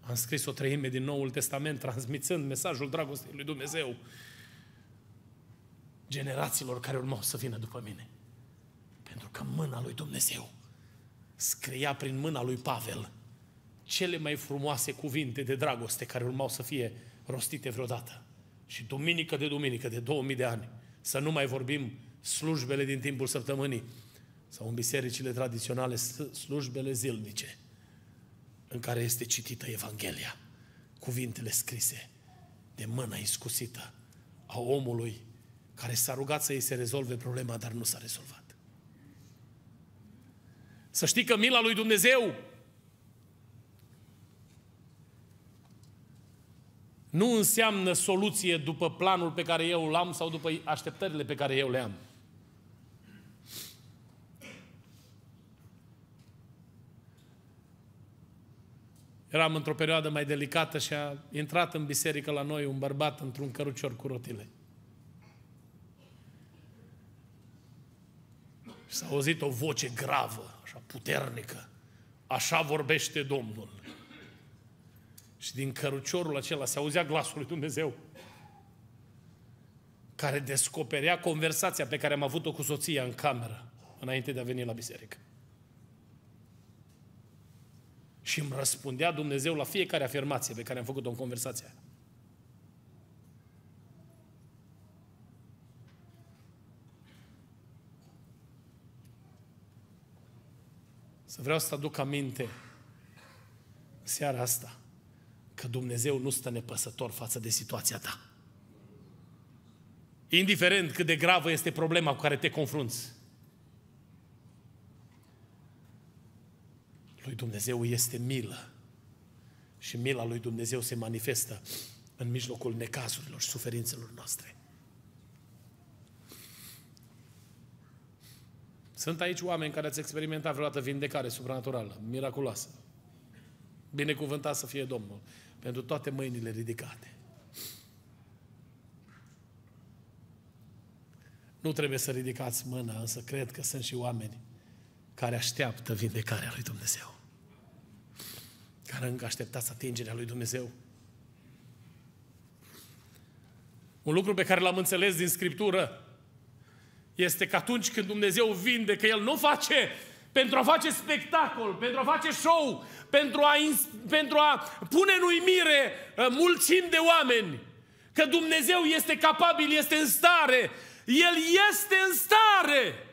Am scris o treime din Noul Testament, transmițând mesajul dragostei lui Dumnezeu generațiilor care urmau să vină după mine. Pentru că mâna lui Dumnezeu scria prin mâna lui Pavel cele mai frumoase cuvinte de dragoste care urmau să fie rostite vreodată. Și duminică de duminică, de 2000 de ani, să nu mai vorbim slujbele din timpul săptămânii sau în bisericile tradiționale, slujbele zilnice, în care este citită Evanghelia, cuvintele scrise de mâna iscusită a omului care s-a rugat să îi se rezolve problema, dar nu s-a rezolvat. Să știi că mila lui Dumnezeu nu înseamnă soluție după planul pe care eu îl am sau după așteptările pe care eu le am. Eram într-o perioadă mai delicată și a intrat în biserică la noi un bărbat într-un cărucior cu rotile. S-a auzit o voce gravă, așa puternică. Așa vorbește Domnul. Și din căruciorul acela se auzea glasul lui Dumnezeu care descoperea conversația pe care am avut-o cu soția în cameră înainte de a veni la biserică. Și îmi răspundea Dumnezeu la fiecare afirmație pe care am făcut-o în conversația. Să vreau să aduc aminte seara asta că Dumnezeu nu stă nepăsător față de situația ta. Indiferent cât de gravă este problema cu care te confrunți. Lui Dumnezeu este milă. Și mila lui Dumnezeu se manifestă în mijlocul necazurilor și suferințelor noastre. Sunt aici oameni care ați experimentat vreodată vindecare supranaturală, miraculoasă. Binecuvântat să fie Domnul pentru toate mâinile ridicate. Nu trebuie să ridicați mâna, însă cred că sunt și oameni care așteaptă vindecarea lui Dumnezeu. Care încă așteptați atingerea lui Dumnezeu. Un lucru pe care l-am înțeles din Scriptură este că atunci când Dumnezeu vindecă, El nu face pentru a face spectacol, pentru a face show, pentru a, pentru a pune în uimire uh, mulțimi de oameni. Că Dumnezeu este capabil, este în stare. El este în stare.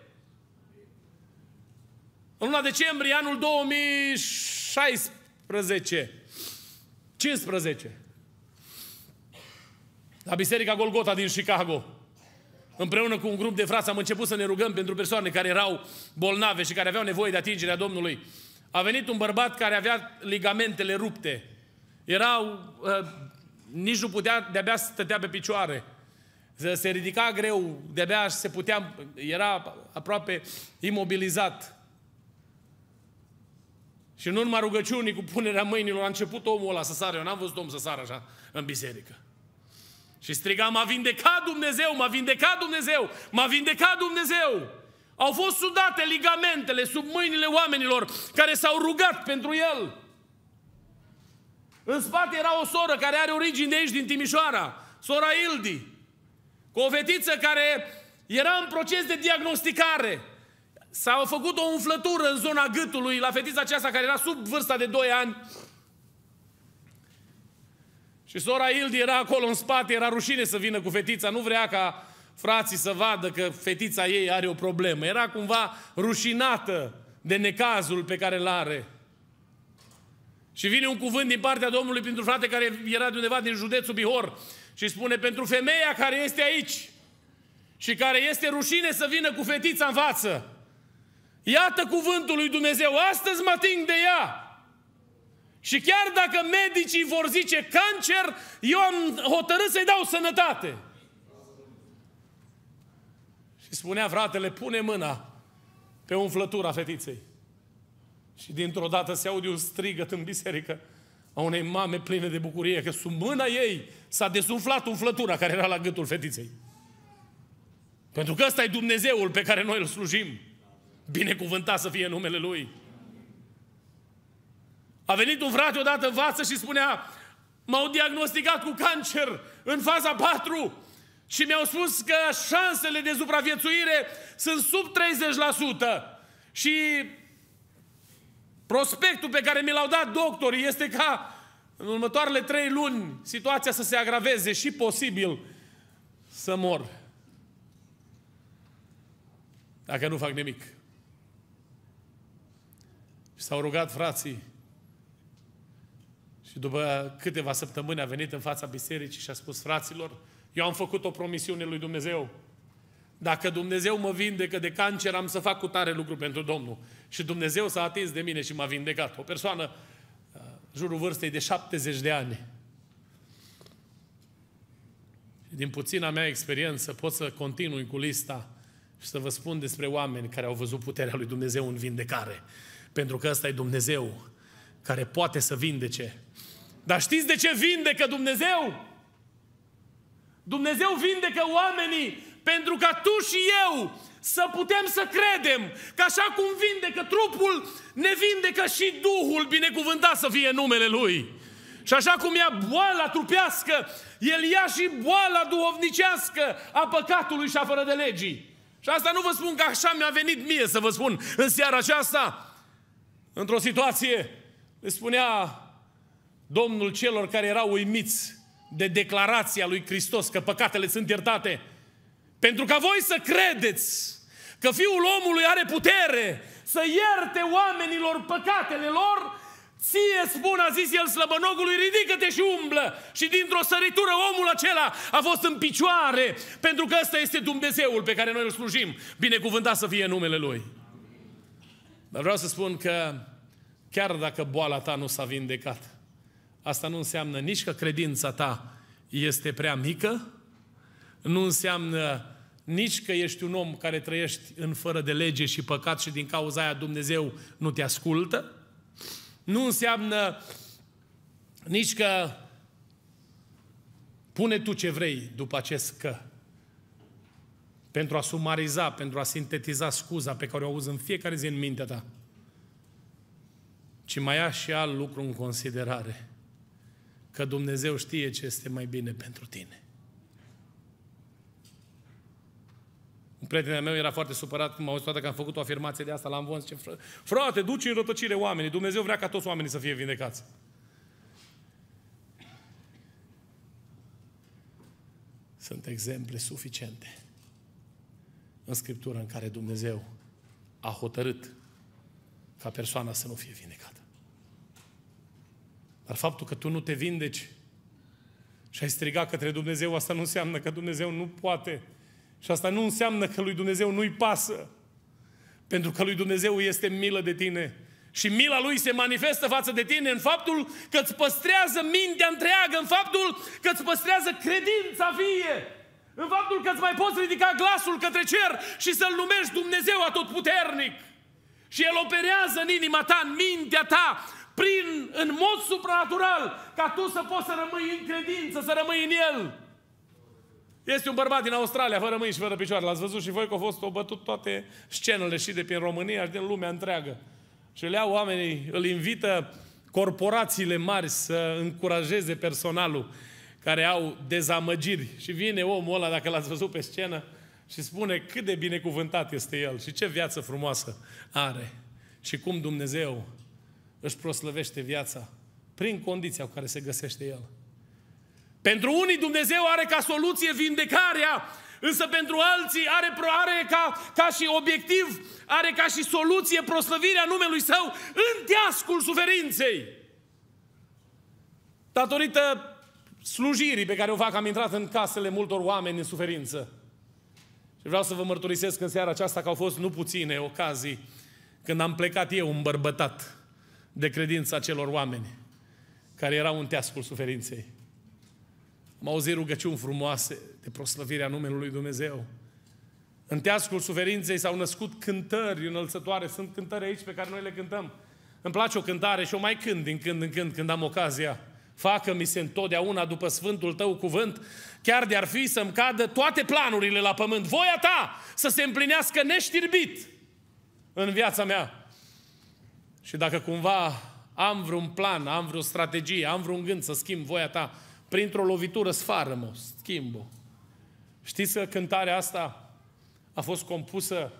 În luna decembrie, anul 2016, 15, la Biserica Golgota din Chicago, Împreună cu un grup de frați am început să ne rugăm pentru persoane care erau bolnave și care aveau nevoie de atingerea Domnului. A venit un bărbat care avea ligamentele rupte. Erau, uh, nici nu putea, de-abia stătea pe picioare. Se ridica greu, de-abia se putea, era aproape imobilizat. Și în urma rugăciunii cu punerea mâinilor a început omul ăla să sară. Eu n-am văzut om să sară așa în biserică. Și striga, m-a vindecat Dumnezeu, m-a vindecat Dumnezeu, m-a vindecat Dumnezeu. Au fost sudate ligamentele sub mâinile oamenilor care s-au rugat pentru el. În spate era o soră care are origini de aici, din Timișoara, sora Ildi, cu o fetiță care era în proces de diagnosticare. S-a făcut o umflătură în zona gâtului la fetița aceasta care era sub vârsta de 2 ani și sora Ildi era acolo în spate, era rușine să vină cu fetița, nu vrea ca frații să vadă că fetița ei are o problemă. Era cumva rușinată de necazul pe care îl are. Și vine un cuvânt din partea Domnului pentru frate care era de undeva din județul Bihor și spune, pentru femeia care este aici și care este rușine să vină cu fetița în față, iată cuvântul lui Dumnezeu, astăzi mă ating de ea, și chiar dacă medicii vor zice cancer, eu am hotărât să-i dau sănătate. Și spunea fratele, pune mâna pe umflătura fetiței. Și dintr-o dată se aude un strigăt în biserică a unei mame pline de bucurie că sub mâna ei s-a desumflat umflătura care era la gâtul fetiței. Pentru că ăsta e Dumnezeul pe care noi îl slujim. Binecuvântat să fie numele Lui. A venit un frate odată în față și spunea, m-au diagnosticat cu cancer în faza 4 și mi-au spus că șansele de supraviețuire sunt sub 30% și prospectul pe care mi l-au dat doctorii este ca în următoarele trei luni situația să se agraveze și posibil să mor. Dacă nu fac nimic. Și s-au rugat frații și după câteva săptămâni a venit în fața bisericii și a spus, fraților, eu am făcut o promisiune lui Dumnezeu. Dacă Dumnezeu mă vindecă de cancer, am să fac cu tare lucru pentru Domnul. Și Dumnezeu s-a atins de mine și m-a vindecat. O persoană uh, jurul vârstei de 70 de ani. Din puțina mea experiență pot să continui cu lista și să vă spun despre oameni care au văzut puterea lui Dumnezeu în vindecare. Pentru că ăsta e Dumnezeu care poate să vindece dar știți de ce vindecă Dumnezeu? Dumnezeu vindecă oamenii pentru ca tu și eu să putem să credem că așa cum vindecă trupul, ne vindecă și Duhul, binecuvântat să fie numele Lui. Și așa cum ia boala trupească, El ia și boala duhovnicească a păcatului și a fără de legii. Și asta nu vă spun că așa mi-a venit mie să vă spun în seara aceasta, într-o situație, le spunea Domnul celor care erau uimiți de declarația lui Hristos că păcatele sunt iertate, pentru ca voi să credeți că Fiul omului are putere să ierte oamenilor păcatele lor, Ție spun, a zis el slăbănogului, ridică-te și umblă. Și dintr-o săritură omul acela a fost în picioare, pentru că ăsta este Dumnezeul pe care noi îl slujim. Binecuvântat să fie numele Lui. Dar vreau să spun că chiar dacă boala ta nu s-a vindecat, Asta nu înseamnă nici că credința ta este prea mică, nu înseamnă nici că ești un om care trăiești în fără de lege și păcat și din cauza aia Dumnezeu nu te ascultă, nu înseamnă nici că pune tu ce vrei după acest că. Pentru a sumariza, pentru a sintetiza scuza pe care o auzi în fiecare zi în mintea ta. Ci mai ia și alt lucru în considerare că Dumnezeu știe ce este mai bine pentru tine. Un prieten meu era foarte supărat m a auzit toată că am făcut o afirmație de asta L-am văzut Zice, frate, duci în rătăcire oamenii. Dumnezeu vrea ca toți oamenii să fie vindecați. Sunt exemple suficiente în Scriptură în care Dumnezeu a hotărât ca persoana să nu fie vindecată. Dar faptul că tu nu te vindeci și ai strigat către Dumnezeu, asta nu înseamnă că Dumnezeu nu poate. Și asta nu înseamnă că lui Dumnezeu nu-i pasă. Pentru că lui Dumnezeu este milă de tine. Și mila lui se manifestă față de tine în faptul că îți păstrează mintea întreagă, în faptul că îți păstrează credința vie, în faptul că îți mai poți ridica glasul către cer și să-L numești Dumnezeu atotputernic. Și El operează în inima ta, în mintea ta, prin, în mod supranatural, ca tu să poți să rămâi în credință, să rămâi în El. Este un bărbat din Australia, fără mâini și fără picioare. L-ați văzut și voi că au fost obătut toate scenele și de prin România și din lumea întreagă. Și le au oamenii, îl invită corporațiile mari să încurajeze personalul care au dezamăgiri. Și vine omul ăla, dacă l-ați văzut pe scenă, și spune cât de binecuvântat este el și ce viață frumoasă are și cum Dumnezeu își proslăvește viața prin condiția cu care se găsește el. Pentru unii Dumnezeu are ca soluție vindecarea, însă pentru alții are, are ca, ca și obiectiv, are ca și soluție proslăvirea numelui Său în teascul suferinței. Datorită slujirii pe care o fac, am intrat în casele multor oameni în suferință. Și vreau să vă mărturisesc în seara aceasta că au fost nu puține ocazii când am plecat eu îmbărbătat de credința celor oameni care erau în teascul suferinței. Am auzit rugăciuni frumoase de proslăvirea numelui lui Dumnezeu. În teascul suferinței s-au născut cântări înălțătoare. Sunt cântări aici pe care noi le cântăm. Îmi place o cântare și o mai cânt din când în când, când am ocazia. Facă-mi se întotdeauna după sfântul tău cuvânt, chiar de-ar fi să-mi cadă toate planurile la pământ. Voia ta să se împlinească neștirbit în viața mea. Și dacă cumva am vreun plan, am vreo strategie, am vreun gând să schimb voia ta, printr-o lovitură sfară-mă, schimb-o. Știți că cântarea asta a fost compusă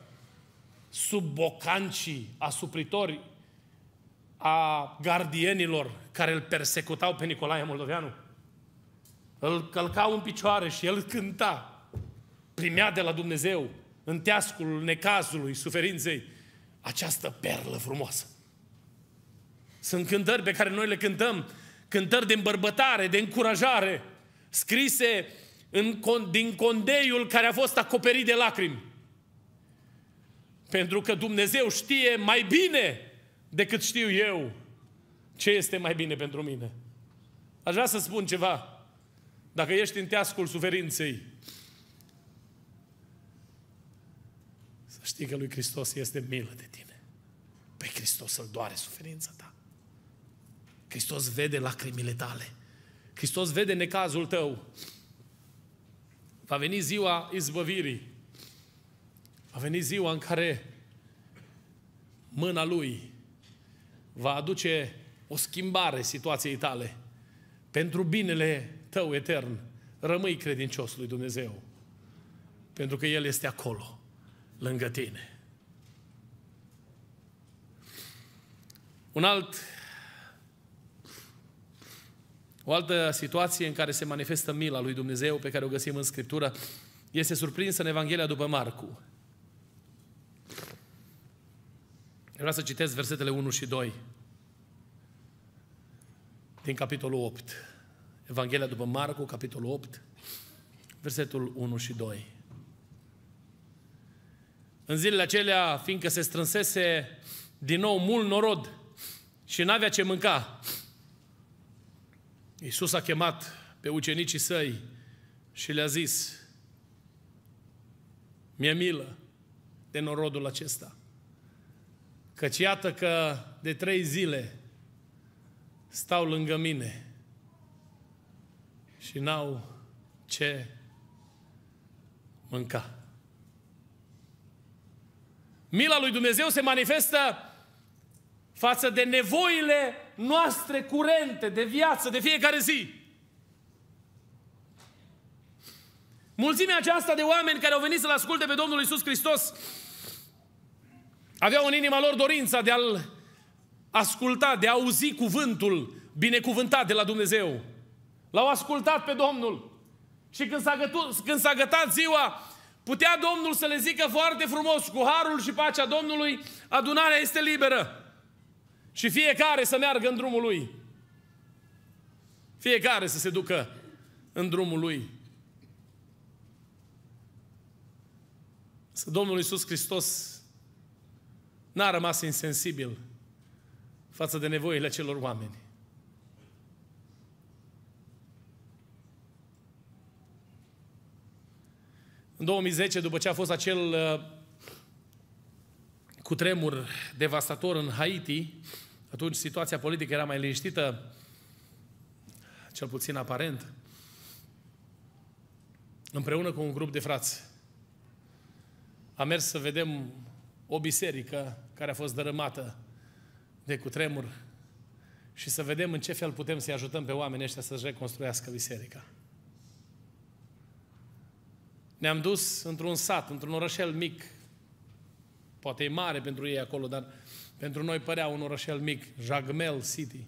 sub bocancii asupritori a gardienilor care îl persecutau pe Nicolae Moldoveanu. Îl călcau în picioare și el cânta. Primea de la Dumnezeu, în teascul necazului, suferinței, această perlă frumoasă. Sunt cântări pe care noi le cântăm, cântări de îmbărbătare, de încurajare, scrise în, din condeiul care a fost acoperit de lacrimi. Pentru că Dumnezeu știe mai bine decât știu eu ce este mai bine pentru mine. Aș vrea să spun ceva. Dacă ești în teascul suferinței, să știi că lui Hristos este milă de tine. Pe Hristos îl doare suferința ta. Hristos vede lacrimile tale. Hristos vede necazul tău. Va veni ziua izbăvirii. Va veni ziua în care mâna Lui va aduce o schimbare situației tale pentru binele tău etern. Rămâi credincios lui Dumnezeu, pentru că El este acolo, lângă tine. Un alt o altă situație în care se manifestă mila lui Dumnezeu, pe care o găsim în Scriptură, este surprinsă în Evanghelia după Marcu. Vreau să citesc versetele 1 și 2 din capitolul 8. Evanghelia după Marcu, capitolul 8, versetul 1 și 2. În zilele acelea, fiindcă se strânsese din nou mult norod și n-avea ce mânca, Iisus a chemat pe ucenicii săi și le-a zis, mi-e milă de norodul acesta, căci iată că de trei zile stau lângă mine și n-au ce mânca. Mila lui Dumnezeu se manifestă față de nevoile noastre curente de viață de fiecare zi. Mulțimea aceasta de oameni care au venit să-L asculte pe Domnul Isus Hristos aveau în inima lor dorința de a-L asculta, de a auzi cuvântul binecuvântat de la Dumnezeu. L-au ascultat pe Domnul. Și când s-a, gătut, când s-a gătat ziua, putea Domnul să le zică foarte frumos, cu harul și pacea Domnului, adunarea este liberă. Și fiecare să meargă în drumul lui. Fiecare să se ducă în drumul lui. Să Domnul Iisus Hristos n-a rămas insensibil față de nevoile celor oameni. În 2010, după ce a fost acel uh, cutremur devastator în Haiti, atunci situația politică era mai liniștită, cel puțin aparent, împreună cu un grup de frați. Am mers să vedem o biserică care a fost dărâmată de cutremur și să vedem în ce fel putem să-i ajutăm pe oamenii ăștia să-și reconstruiască biserica. Ne-am dus într-un sat, într-un orășel mic, poate e mare pentru ei acolo, dar pentru noi părea un orășel mic, Jagmel City.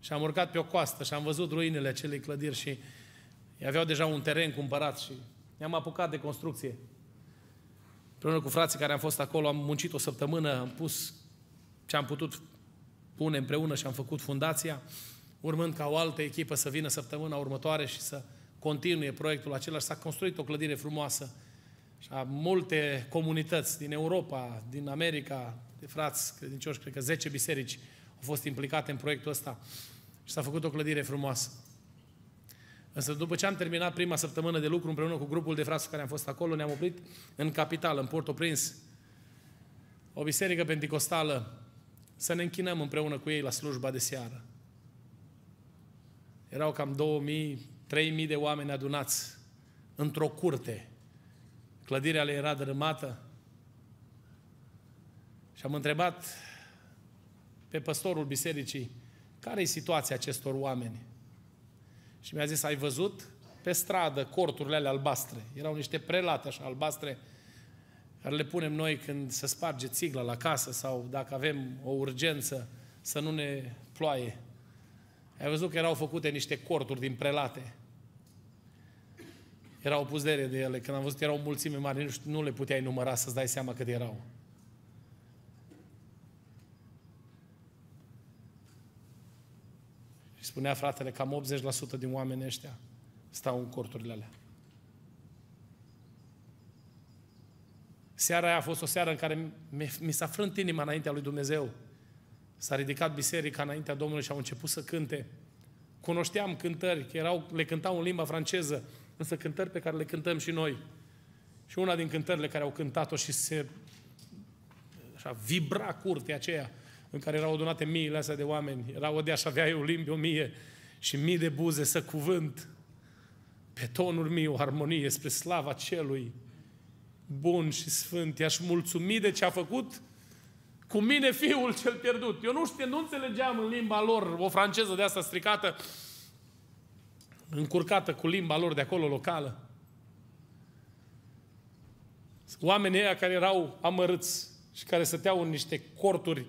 Și am urcat pe o coastă și am văzut ruinele acelei clădiri și aveau deja un teren cumpărat și ne-am apucat de construcție. Împreună cu frații care am fost acolo, am muncit o săptămână, am pus ce am putut pune împreună și am făcut fundația, urmând ca o altă echipă să vină săptămâna următoare și să continue proiectul acela. S-a construit o clădire frumoasă și a multe comunități din Europa, din America, de frați credincioși, cred că 10 biserici au fost implicate în proiectul ăsta și s-a făcut o clădire frumoasă. Însă după ce am terminat prima săptămână de lucru împreună cu grupul de frați care am fost acolo, ne-am oprit în capital, în Porto Prins, o biserică pentecostală, să ne închinăm împreună cu ei la slujba de seară. Erau cam 2000, 3000 de oameni adunați într-o curte. Clădirea le era dărâmată, și am întrebat pe păstorul bisericii, care e situația acestor oameni? Și mi-a zis, ai văzut pe stradă corturile alea albastre? Erau niște prelate așa albastre, care le punem noi când se sparge țigla la casă sau dacă avem o urgență să nu ne ploaie. Ai văzut că erau făcute niște corturi din prelate. Erau puzdere de ele. Când am văzut, erau mulțime mari, nu, știu, nu le puteai număra să-ți dai seama cât erau. spunea fratele, cam 80% din oamenii ăștia stau în corturile alea. Seara aia a fost o seară în care mi s-a frânt inima înaintea lui Dumnezeu. S-a ridicat biserica înaintea Domnului și au început să cânte. Cunoșteam cântări, că erau, le cântau în limba franceză, însă cântări pe care le cântăm și noi. Și una din cântările care au cântat-o și se așa, vibra curtea aceea, în care erau adunate miile astea de oameni. erau de așa avea eu limbi o mie și mii de buze să cuvânt. Pe tonul meu, armonie spre slava celui bun și sfânt. I-aș mulțumi de ce a făcut cu mine fiul cel pierdut. Eu nu știu, nu înțelegeam în limba lor o franceză de asta stricată, încurcată cu limba lor de acolo locală. Oamenii ăia care erau amărâți și care stăteau în niște corturi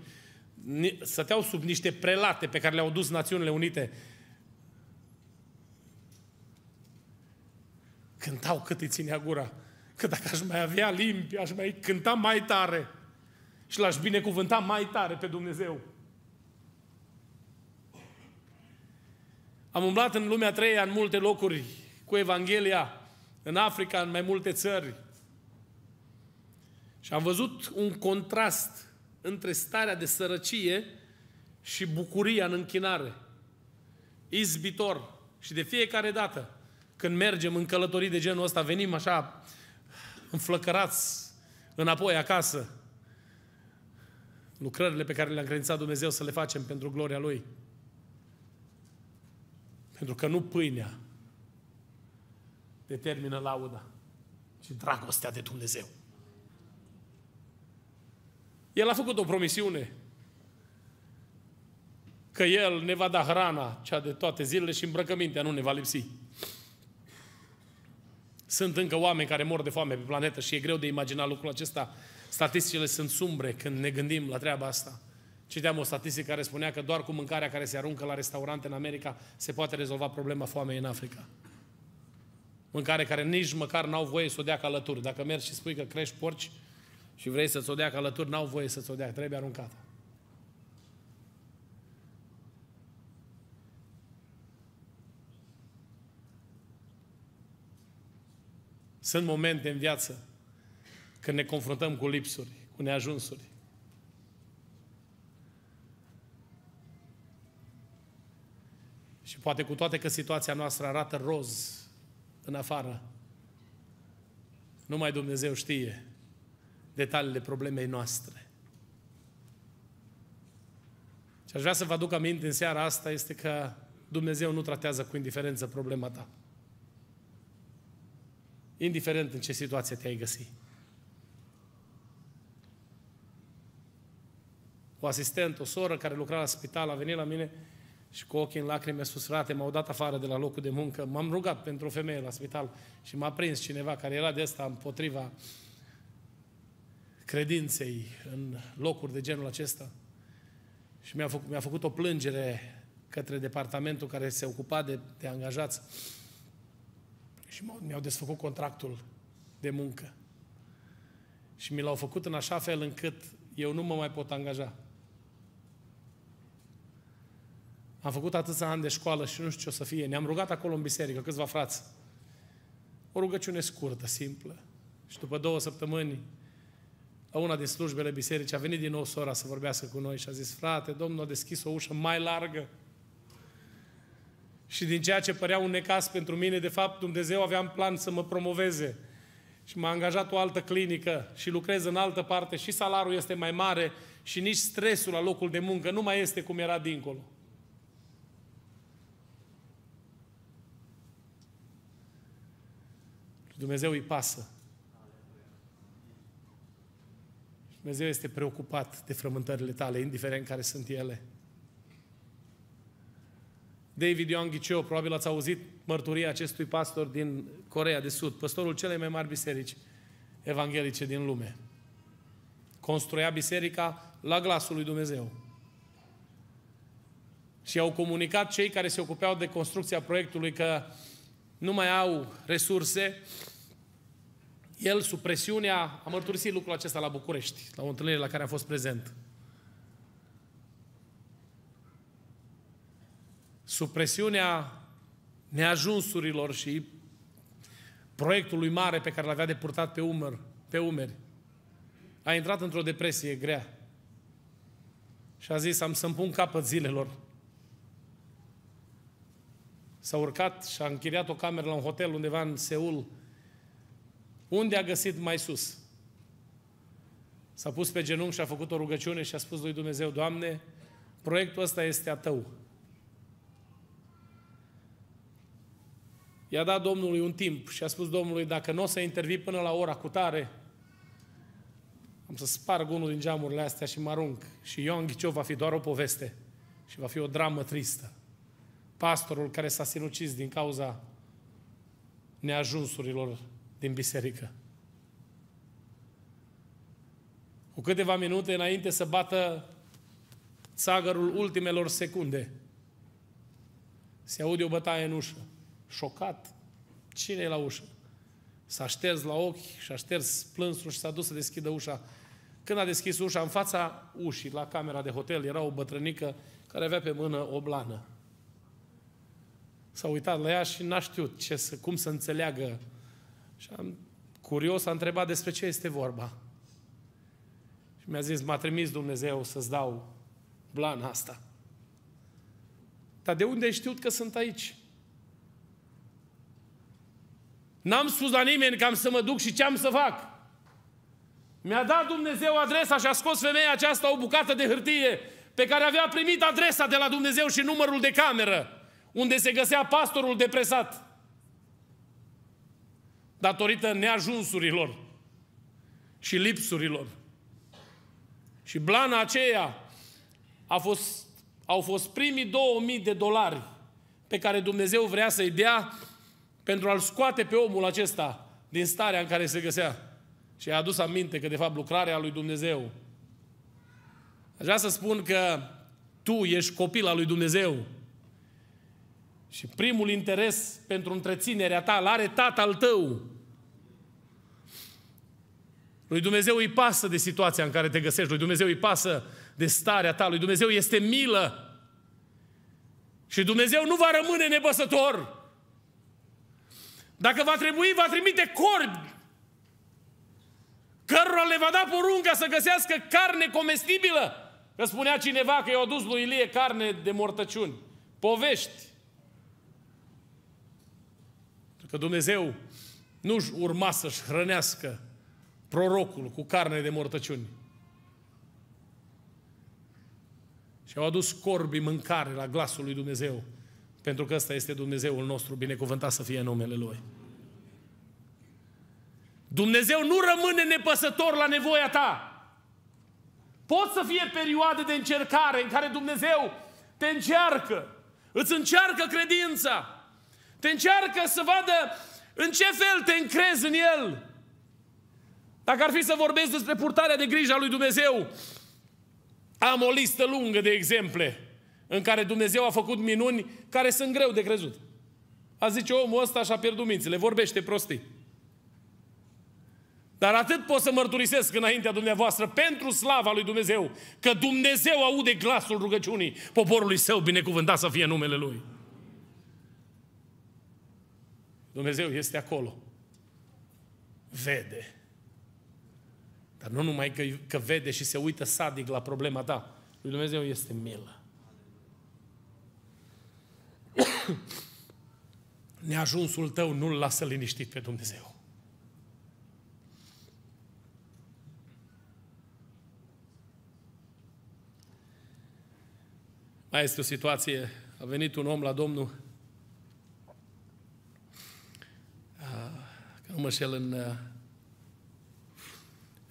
stăteau sub niște prelate pe care le-au dus Națiunile Unite. Cântau cât îi ținea gura. Că dacă aș mai avea limbi, aș mai cânta mai tare. Și l-aș binecuvânta mai tare pe Dumnezeu. Am umblat în lumea treia în multe locuri cu Evanghelia, în Africa, în mai multe țări. Și am văzut un contrast între starea de sărăcie și bucuria în închinare. Izbitor. Și de fiecare dată când mergem în călătorii de genul ăsta, venim așa înflăcărați înapoi acasă. Lucrările pe care le-a încredințat Dumnezeu să le facem pentru gloria Lui. Pentru că nu pâinea determină lauda, ci dragostea de Dumnezeu. El a făcut o promisiune că El ne va da hrana cea de toate zilele și îmbrăcămintea nu ne va lipsi. Sunt încă oameni care mor de foame pe planetă și e greu de imagina lucrul acesta. Statisticile sunt sumbre când ne gândim la treaba asta. Citeam o statistică care spunea că doar cu mâncarea care se aruncă la restaurante în America se poate rezolva problema foamei în Africa. Mâncare care nici măcar n-au voie să o dea ca alături. Dacă mergi și spui că crești porci, și vrei să-ți o dea călături, n-au voie să-ți o dea, trebuie aruncată. Sunt momente în viață când ne confruntăm cu lipsuri, cu neajunsuri. Și poate cu toate că situația noastră arată roz în afară, numai Dumnezeu știe detaliile problemei noastre. Ce aș vrea să vă aduc aminte în seara asta este că Dumnezeu nu tratează cu indiferență problema ta. Indiferent în ce situație te-ai găsit. O asistent, o soră care lucra la spital a venit la mine și cu ochii în lacrimi a frate, m-au dat afară de la locul de muncă. M-am rugat pentru o femeie la spital și m-a prins cineva care era de asta împotriva uh, credinței în locuri de genul acesta. Și mi-a făcut, mi-a făcut o plângere către departamentul care se ocupa de, de angajați și mi-au desfăcut contractul de muncă. Și mi l-au făcut în așa fel încât eu nu mă mai pot angaja. Am făcut atâția ani de școală și nu știu ce o să fie. Ne-am rugat acolo în biserică, câțiva frați. O rugăciune scurtă, simplă. Și după două săptămâni la una din slujbele bisericii, a venit din nou sora să vorbească cu noi și a zis, frate, Domnul a deschis o ușă mai largă. Și din ceea ce părea un necas pentru mine, de fapt Dumnezeu avea în plan să mă promoveze. Și m-a angajat o altă clinică și lucrez în altă parte și salariul este mai mare și nici stresul la locul de muncă nu mai este cum era dincolo. Dumnezeu îi pasă Dumnezeu este preocupat de frământările tale, indiferent care sunt ele. David Ioan Ghiceu, probabil ați auzit mărturia acestui pastor din Corea de Sud, păstorul celei mai mari biserici evanghelice din lume. Construia biserica la glasul lui Dumnezeu. Și au comunicat cei care se ocupeau de construcția proiectului că nu mai au resurse el, sub presiunea, a mărturisit lucrul acesta la București, la o întâlnire la care a fost prezent. Sub presiunea neajunsurilor și proiectului mare pe care l-avea de purtat pe, umăr, pe umeri, a intrat într-o depresie grea. Și a zis, am să-mi pun capăt zilelor. S-a urcat și a închiriat o cameră la un hotel undeva în Seul, unde a găsit mai sus? S-a pus pe genunchi și a făcut o rugăciune și a spus lui Dumnezeu, Doamne, proiectul ăsta este a Tău. I-a dat Domnului un timp și a spus Domnului, dacă nu o să intervii până la ora cu tare, am să sparg unul din geamurile astea și mă arunc. Și Ioan Ghiciu va fi doar o poveste și va fi o dramă tristă. Pastorul care s-a sinucis din cauza neajunsurilor din biserică. Cu câteva minute înainte să bată țagărul ultimelor secunde, se aude o bătaie în ușă. Șocat. cine e la ușă? S-a șters la ochi și a șters plânsul și s-a dus să deschidă ușa. Când a deschis ușa, în fața ușii, la camera de hotel, era o bătrânică care avea pe mână o blană. S-a uitat la ea și n-a știut ce să, cum să înțeleagă și am, curios, a întrebat despre ce este vorba. Și mi-a zis, m-a trimis Dumnezeu să-ți dau blana asta. Dar de unde ai știut că sunt aici? N-am spus la nimeni că am să mă duc și ce am să fac. Mi-a dat Dumnezeu adresa și a scos femeia aceasta o bucată de hârtie pe care avea primit adresa de la Dumnezeu și numărul de cameră unde se găsea pastorul depresat datorită neajunsurilor și lipsurilor. Și blana aceea a fost, au fost primii 2000 de dolari pe care Dumnezeu vrea să-i dea pentru a-l scoate pe omul acesta din starea în care se găsea. Și a adus aminte că, de fapt, lucrarea lui Dumnezeu. Aș vrea să spun că tu ești copil al lui Dumnezeu. Și primul interes pentru întreținerea ta îl are tatăl tău. Lui Dumnezeu îi pasă de situația în care te găsești, lui Dumnezeu îi pasă de starea ta, lui Dumnezeu este milă. Și Dumnezeu nu va rămâne nebăsător. Dacă va trebui, va trimite corbi cărora le va da porunca să găsească carne comestibilă. Că spunea cineva că i a adus lui Ilie carne de mortăciuni. Povești. Că Dumnezeu nu-și urma să-și hrănească prorocul cu carne de mortăciuni. Și au adus corbii mâncare la glasul lui Dumnezeu, pentru că ăsta este Dumnezeul nostru, binecuvântat să fie numele Lui. Dumnezeu nu rămâne nepăsător la nevoia ta. Pot să fie perioade de încercare în care Dumnezeu te încearcă, îți încearcă credința, te încearcă să vadă în ce fel te încrezi în El. Dacă ar fi să vorbesc despre purtarea de grijă a lui Dumnezeu, am o listă lungă de exemple în care Dumnezeu a făcut minuni care sunt greu de crezut. A zice, omul ăsta și-a pierdut mințile, vorbește prostii. Dar atât pot să mărturisesc înaintea dumneavoastră, pentru slava lui Dumnezeu, că Dumnezeu aude glasul rugăciunii poporului său, binecuvântat să fie numele Lui. Dumnezeu este acolo. Vede. Dar nu numai că, că vede și se uită sadic la problema ta. Lui Dumnezeu este milă. Neajunsul tău nu-l lasă liniștit pe Dumnezeu. Mai este o situație. A venit un om la Domnul nu mă șel în uh,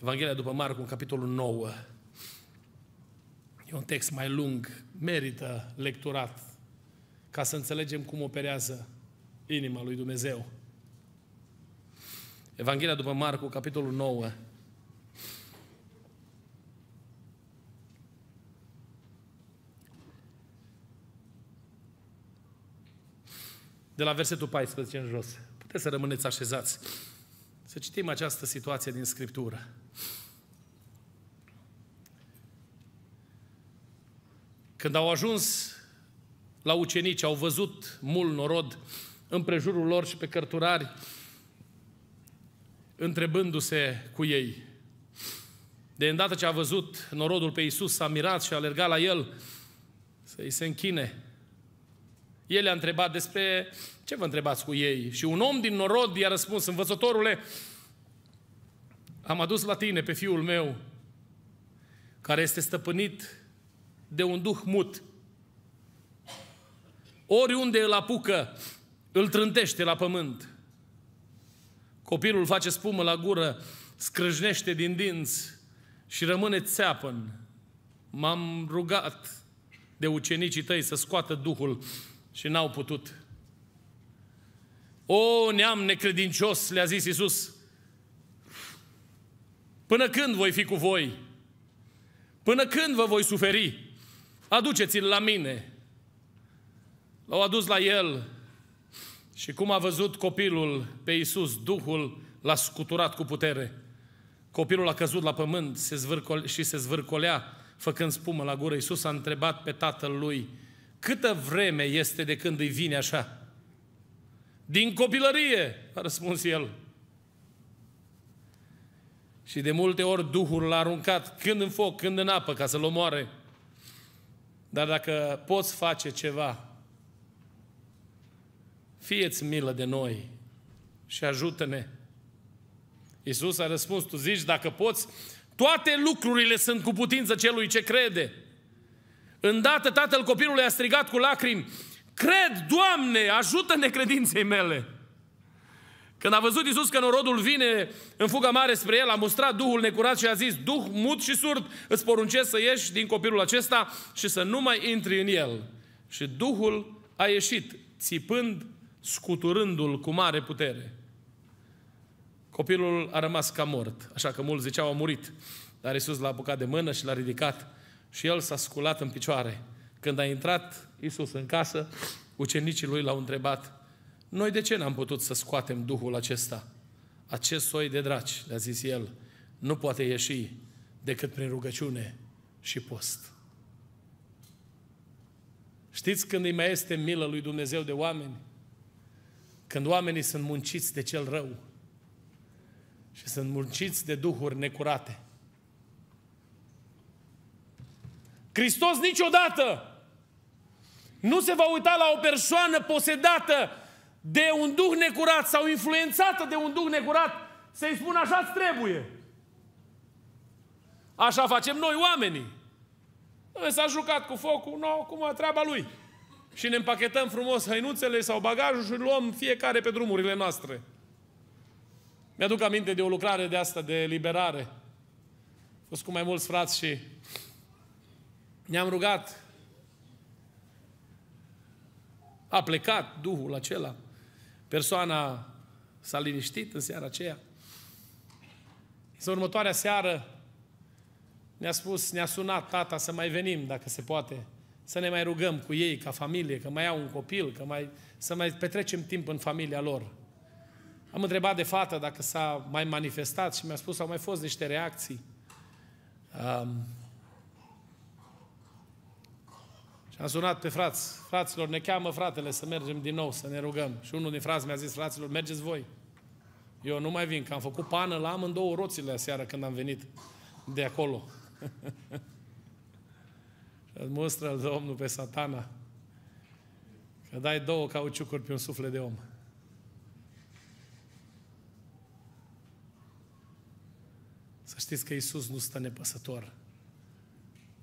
Evanghelia după Marcu, în capitolul 9. E un text mai lung, merită lecturat, ca să înțelegem cum operează inima lui Dumnezeu. Evanghelia după Marcu, capitolul 9. De la versetul 14 în jos. Puteți să rămâneți așezați. Să citim această situație din Scriptură. Când au ajuns la ucenici, au văzut mult norod în prejurul lor și pe cărturari, întrebându-se cu ei. De îndată ce a văzut norodul pe Iisus, s-a mirat și a alergat la el să i se închine. El a întrebat despre ce vă întrebați cu ei. Și un om din norod i-a răspuns, învățătorule, am adus la tine pe fiul meu, care este stăpânit de un duh mut. Oriunde îl apucă, îl trântește la pământ. Copilul face spumă la gură, scrâșnește din dinți și rămâne țeapăn. M-am rugat de ucenicii tăi să scoată Duhul și n-au putut. O, neam necredincios, le-a zis Iisus, până când voi fi cu voi? Până când vă voi suferi? Aduceți-l la mine. L-au adus la el și cum a văzut copilul pe Iisus, Duhul l-a scuturat cu putere. Copilul a căzut la pământ se și se zvârcolea, făcând spumă la gură. Iisus a întrebat pe tatăl lui, Câtă vreme este de când îi vine așa? Din copilărie, a răspuns el. Și de multe ori Duhul l-a aruncat când în foc, când în apă, ca să-l omoare. Dar dacă poți face ceva, fieți milă de noi și ajută-ne. Iisus a răspuns, tu zici, dacă poți, toate lucrurile sunt cu putință celui ce crede. Îndată tatăl copilului a strigat cu lacrimi, Cred, Doamne, ajută-ne credinței mele! Când a văzut Iisus că norodul vine în fuga mare spre el, a mustrat Duhul necurat și a zis, Duh mut și surd, îți poruncesc să ieși din copilul acesta și să nu mai intri în el. Și Duhul a ieșit, țipând, scuturându-l cu mare putere. Copilul a rămas ca mort, așa că mulți ziceau a murit. Dar Iisus l-a apucat de mână și l-a ridicat și el s-a sculat în picioare. Când a intrat Isus în casă, ucenicii lui l-au întrebat, noi de ce n-am putut să scoatem Duhul acesta? Acest soi de draci, le-a zis el, nu poate ieși decât prin rugăciune și post. Știți când îi mai este milă lui Dumnezeu de oameni? Când oamenii sunt munciți de cel rău și sunt munciți de duhuri necurate. Hristos niciodată nu se va uita la o persoană posedată de un duh necurat sau influențată de un duh necurat să-i spun așa trebuie. Așa facem noi oamenii. S-a jucat cu focul, nu, acum treaba lui. Și ne împachetăm frumos hăinuțele sau bagajul și luăm fiecare pe drumurile noastre. Mi-aduc aminte de o lucrare de asta, de liberare. A fost cu mai mulți frați și ne-am rugat. A plecat Duhul acela. Persoana s-a liniștit în seara aceea. În următoarea seară ne-a spus, ne-a sunat tata să mai venim, dacă se poate, să ne mai rugăm cu ei ca familie, că mai au un copil, că mai, să mai petrecem timp în familia lor. Am întrebat de fată dacă s-a mai manifestat și mi-a spus au mai fost niște reacții. Um, Și am sunat pe frați. Fraților, ne cheamă fratele să mergem din nou, să ne rugăm. Și unul din frați mi-a zis, fraților, mergeți voi. Eu nu mai vin, că am făcut pană la amândouă roțile seara când am venit de acolo. Îl mustră Domnul pe satana. Că dai două cauciucuri pe un suflet de om. Să știți că Isus nu stă nepăsător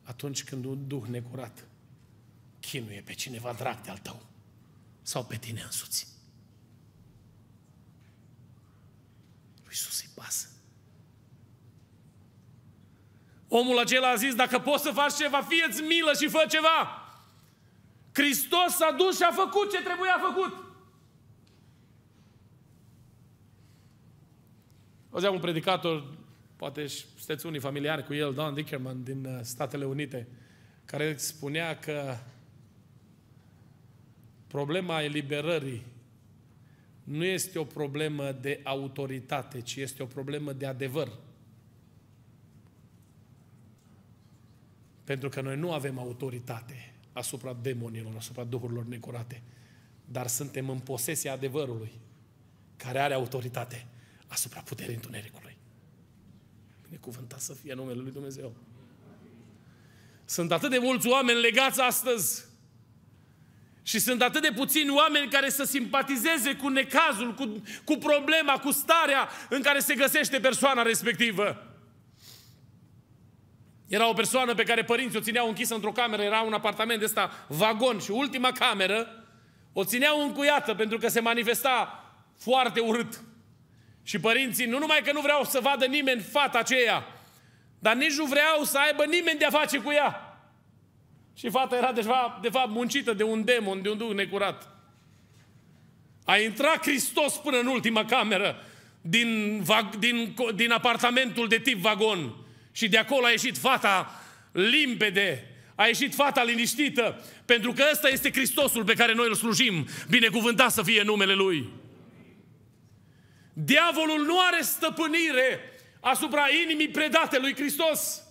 atunci când un duh necurat chinuie pe cineva drag de-al tău sau pe tine însuți. Lui Iisus îi pasă. Omul acela a zis, dacă poți să faci ceva, fie milă și fă ceva. Hristos s-a dus și a făcut ce trebuia făcut. Auzeam un predicator, poate sunteți unii familiari cu el, Don Dickerman din uh, Statele Unite, care spunea că Problema eliberării nu este o problemă de autoritate, ci este o problemă de adevăr. Pentru că noi nu avem autoritate asupra demonilor, asupra duhurilor necurate, dar suntem în posesia adevărului, care are autoritate asupra puterii întunericului. Binecuvântat să fie numele Lui Dumnezeu. Sunt atât de mulți oameni legați astăzi și sunt atât de puțini oameni care să simpatizeze cu necazul, cu, cu problema, cu starea în care se găsește persoana respectivă. Era o persoană pe care părinții o țineau închisă într-o cameră, era un apartament de ăsta, vagon și ultima cameră, o țineau încuiată pentru că se manifesta foarte urât. Și părinții nu numai că nu vreau să vadă nimeni fata aceea, dar nici nu vreau să aibă nimeni de-a face cu ea. Și fata era deja, de fapt muncită de un demon, de un duc necurat. A intrat Hristos până în ultima cameră din, din, din apartamentul de tip vagon. Și de acolo a ieșit fata limpede, a ieșit fata liniștită, pentru că ăsta este Hristosul pe care noi îl slujim. Binecuvântat să fie numele Lui. Diavolul nu are stăpânire asupra inimii predate lui Hristos.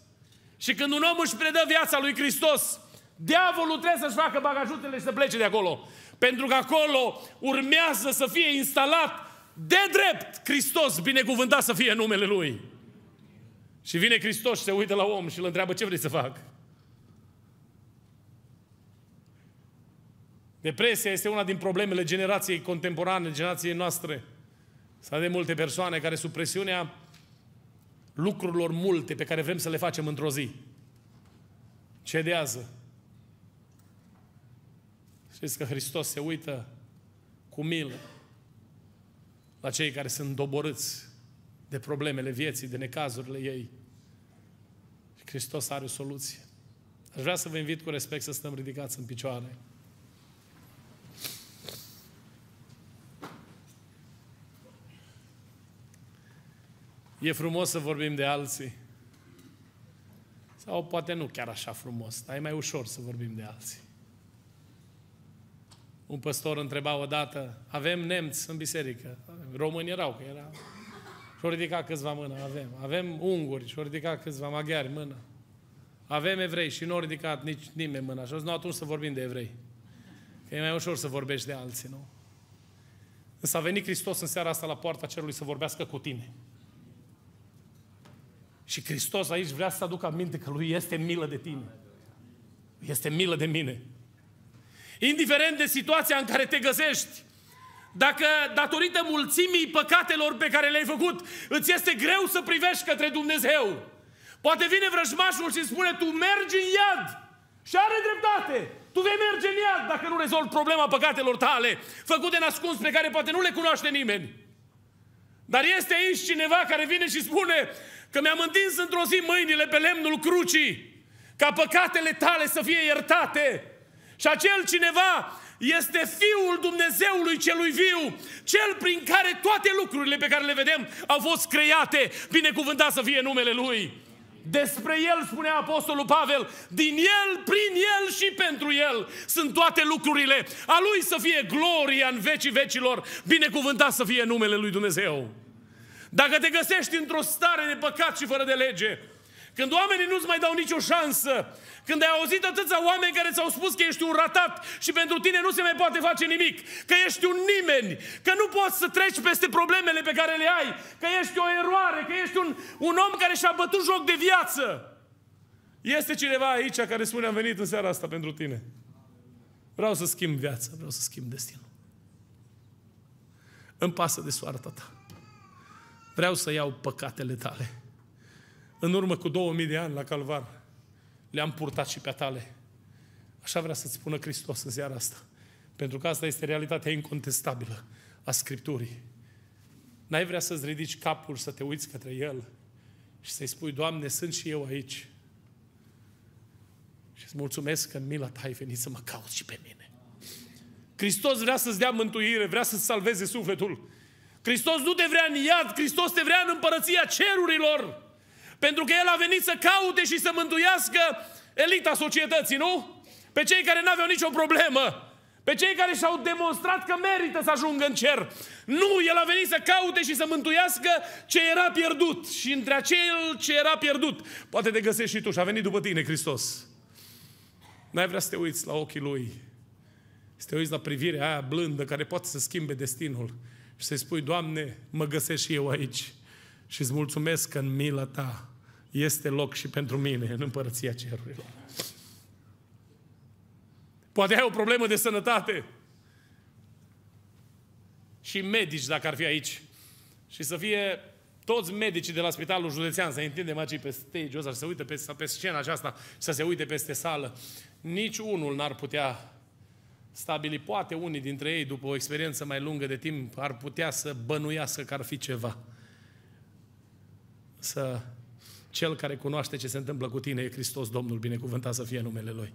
Și când un om își predă viața lui Hristos, Diavolul trebuie să-și facă bagajutele și să plece de acolo. Pentru că acolo urmează să fie instalat de drept Hristos, binecuvântat să fie numele Lui. Și vine Hristos și se uită la om și îl întreabă ce vrei să fac. Depresia este una din problemele generației contemporane, generației noastre. Sunt de multe persoane care sub presiunea lucrurilor multe pe care vrem să le facem într-o zi, cedează Știți că Hristos se uită cu milă la cei care sunt doborâți de problemele vieții, de necazurile ei. Și Hristos are o soluție. Aș vrea să vă invit cu respect să stăm ridicați în picioare. E frumos să vorbim de alții. Sau poate nu chiar așa frumos, dar e mai ușor să vorbim de alții. Un păstor întreba odată, avem nemți în biserică? Români erau, că era... Și-o ridica câțiva mână, avem. Avem unguri, și-o ridica câțiva maghiari mână. Avem evrei și nu au ridicat nici nimeni mâna. Și a zis, nu, atunci să vorbim de evrei. Că e mai ușor să vorbești de alții, nu? Însă a venit Hristos în seara asta la poarta cerului să vorbească cu tine. Și Hristos aici vrea să aducă aminte că Lui este milă de tine. Este milă de mine indiferent de situația în care te găsești, dacă datorită mulțimii păcatelor pe care le-ai făcut, îți este greu să privești către Dumnezeu, poate vine vrăjmașul și spune, tu mergi în iad și are dreptate. Tu vei merge în iad dacă nu rezolvi problema păcatelor tale, făcute ascuns pe care poate nu le cunoaște nimeni. Dar este aici cineva care vine și spune că mi-am întins într-o zi mâinile pe lemnul crucii ca păcatele tale să fie iertate și acel cineva este Fiul Dumnezeului celui viu, cel prin care toate lucrurile pe care le vedem au fost create, binecuvântat să fie numele Lui. Despre El spune Apostolul Pavel, din El, prin El și pentru El sunt toate lucrurile. A Lui să fie gloria în vecii vecilor, binecuvântat să fie numele Lui Dumnezeu. Dacă te găsești într-o stare de păcat și fără de lege, când oamenii nu-ți mai dau nicio șansă, când ai auzit atâția oameni care ți-au spus că ești un ratat și pentru tine nu se mai poate face nimic, că ești un nimeni, că nu poți să treci peste problemele pe care le ai, că ești o eroare, că ești un, un om care și-a bătut joc de viață. Este cineva aici care spune, am venit în seara asta pentru tine. Vreau să schimb viața, vreau să schimb destinul. Îmi pasă de soarta ta. Vreau să iau păcatele tale în urmă cu 2000 de ani la Calvar, le-am purtat și pe tale. Așa vrea să-ți spună Hristos în ziara asta. Pentru că asta este realitatea incontestabilă a Scripturii. N-ai vrea să-ți ridici capul, să te uiți către El și să-i spui, Doamne, sunt și eu aici. Și îți mulțumesc că în mila Ta ai venit să mă cauți și pe mine. Hristos vrea să-ți dea mântuire, vrea să-ți salveze sufletul. Hristos nu te vrea în iad, Hristos te vrea în împărăția cerurilor. Pentru că el a venit să caute și să mântuiască elita societății, nu? Pe cei care nu aveau nicio problemă. Pe cei care și-au demonstrat că merită să ajungă în cer. Nu, el a venit să caute și să mântuiască ce era pierdut. Și între acel ce era pierdut, poate te găsești și tu și a venit după tine Hristos. N-ai vrea să te uiți la ochii lui, să te uiți la privirea aia blândă care poate să schimbe destinul și să-i spui, Doamne, mă găsesc și eu aici și îți mulțumesc că în mila ta este loc și pentru mine în împărăția cerurilor. Poate ai o problemă de sănătate. Și medici, dacă ar fi aici. Și să fie toți medicii de la Spitalul Județean, să întindem aici pe stage ăsta, să se uite pe, pe scena aceasta, să se uite peste sală. Nici unul n-ar putea stabili, poate unii dintre ei, după o experiență mai lungă de timp, ar putea să bănuiască că ar fi ceva. Să cel care cunoaște ce se întâmplă cu tine e Hristos Domnul, binecuvântat să fie numele Lui.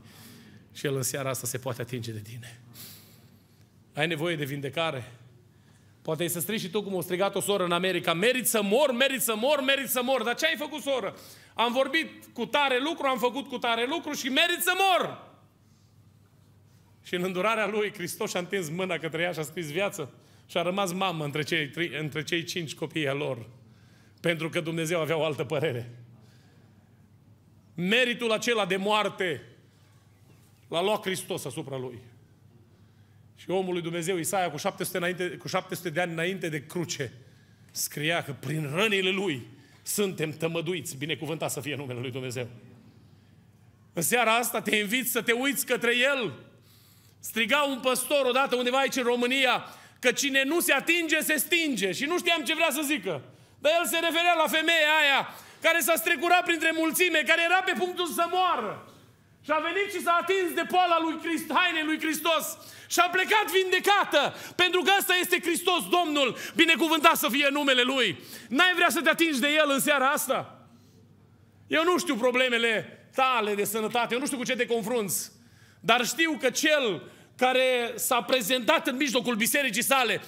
Și El în seara asta se poate atinge de tine. Ai nevoie de vindecare? Poate ai să strigi și tu cum o strigat o soră în America, merit să mor, merit să mor, merit să mor. Dar ce ai făcut, soră? Am vorbit cu tare lucru, am făcut cu tare lucru și merit să mor. Și în îndurarea lui, Hristos și-a întins mâna către ea și a scris viață. Și a rămas mamă între cei, între cei cinci copii ai lor. Pentru că Dumnezeu avea o altă părere meritul acela de moarte l-a luat Hristos asupra lui. Și omul lui Dumnezeu, Isaia, cu 700, înainte, cu 700 de ani înainte de cruce, scria că prin rănile lui suntem tămăduiți, binecuvântat să fie numele lui Dumnezeu. În seara asta te invit să te uiți către El. Striga un păstor odată undeva aici în România că cine nu se atinge, se stinge. Și nu știam ce vrea să zică. Dar el se referea la femeia aia care s-a strecurat printre mulțime, care era pe punctul să moară. Și a venit și s-a atins de poala lui Crist, haine lui Hristos. Și a plecat vindecată, pentru că asta este Hristos Domnul, binecuvântat să fie numele Lui. N-ai vrea să te atingi de El în seara asta? Eu nu știu problemele tale de sănătate, eu nu știu cu ce te confrunți, dar știu că Cel care s-a prezentat în mijlocul bisericii sale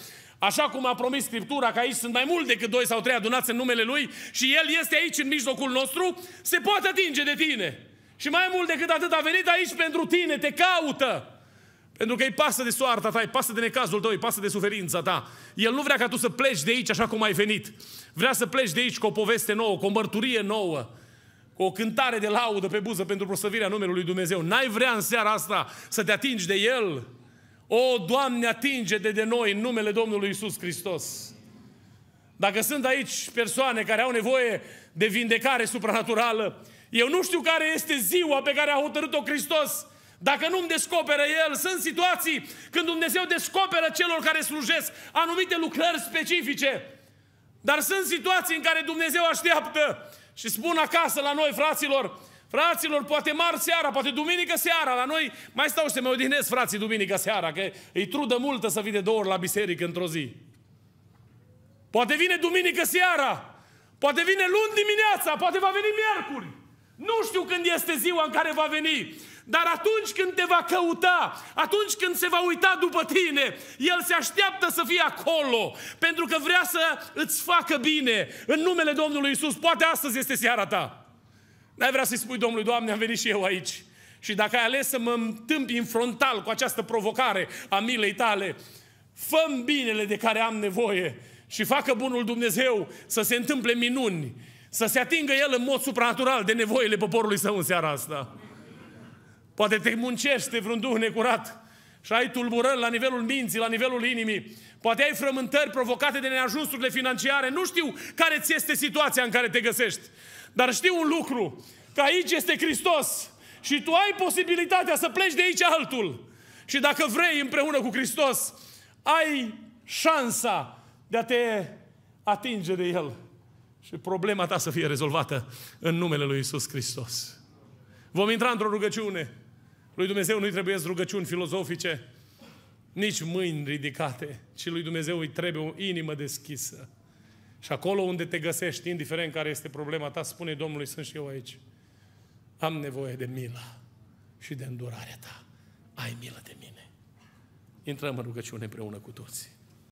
Așa cum a promis Scriptura că aici sunt mai mult decât doi sau trei adunați în numele Lui și El este aici în mijlocul nostru, se poate atinge de tine. Și mai mult decât atât a venit aici pentru tine, te caută. Pentru că îi pasă de soarta ta, îi pasă de necazul tău, îi pasă de suferința ta. El nu vrea ca tu să pleci de aici așa cum ai venit. Vrea să pleci de aici cu o poveste nouă, cu o mărturie nouă, cu o cântare de laudă pe buză pentru prosăvirea numelui Dumnezeu. N-ai vrea în seara asta să te atingi de El? O, Doamne, atinge de de noi în numele Domnului Isus Hristos. Dacă sunt aici persoane care au nevoie de vindecare supranaturală, eu nu știu care este ziua pe care a hotărât-o Hristos. Dacă nu-mi descoperă El, sunt situații când Dumnezeu descoperă celor care slujesc anumite lucrări specifice. Dar sunt situații în care Dumnezeu așteaptă și spun acasă la noi, fraților, Fraților, poate marți seara, poate duminică seara, la noi mai stau și să mă odihnesc frații duminică seara, că îi trudă multă să vii două ori la biserică într-o zi. Poate vine duminică seara, poate vine luni dimineața, poate va veni miercuri. Nu știu când este ziua în care va veni, dar atunci când te va căuta, atunci când se va uita după tine, El se așteaptă să fie acolo, pentru că vrea să îți facă bine în numele Domnului Isus. Poate astăzi este seara ta. N-ai vrea să-i spui Domnului, Doamne, am venit și eu aici. Și dacă ai ales să mă întâmpi în frontal cu această provocare a milei tale, fă binele de care am nevoie și facă bunul Dumnezeu să se întâmple minuni, să se atingă El în mod supranatural de nevoile poporului său în seara asta. Poate te muncește vreun duh necurat și ai tulburări la nivelul minții, la nivelul inimii. Poate ai frământări provocate de neajunsurile financiare. Nu știu care ți este situația în care te găsești. Dar știu un lucru, că aici este Hristos și tu ai posibilitatea să pleci de aici altul. Și dacă vrei împreună cu Hristos, ai șansa de a te atinge de El și problema ta să fie rezolvată în numele Lui Isus Hristos. Vom intra într-o rugăciune. Lui Dumnezeu nu-i trebuie rugăciuni filozofice, nici mâini ridicate, ci lui Dumnezeu îi trebuie o inimă deschisă. Și acolo unde te găsești, indiferent care este problema ta, spune Domnului, sunt și eu aici. Am nevoie de milă și de îndurarea ta. Ai milă de mine. Intrăm în rugăciune împreună cu toții.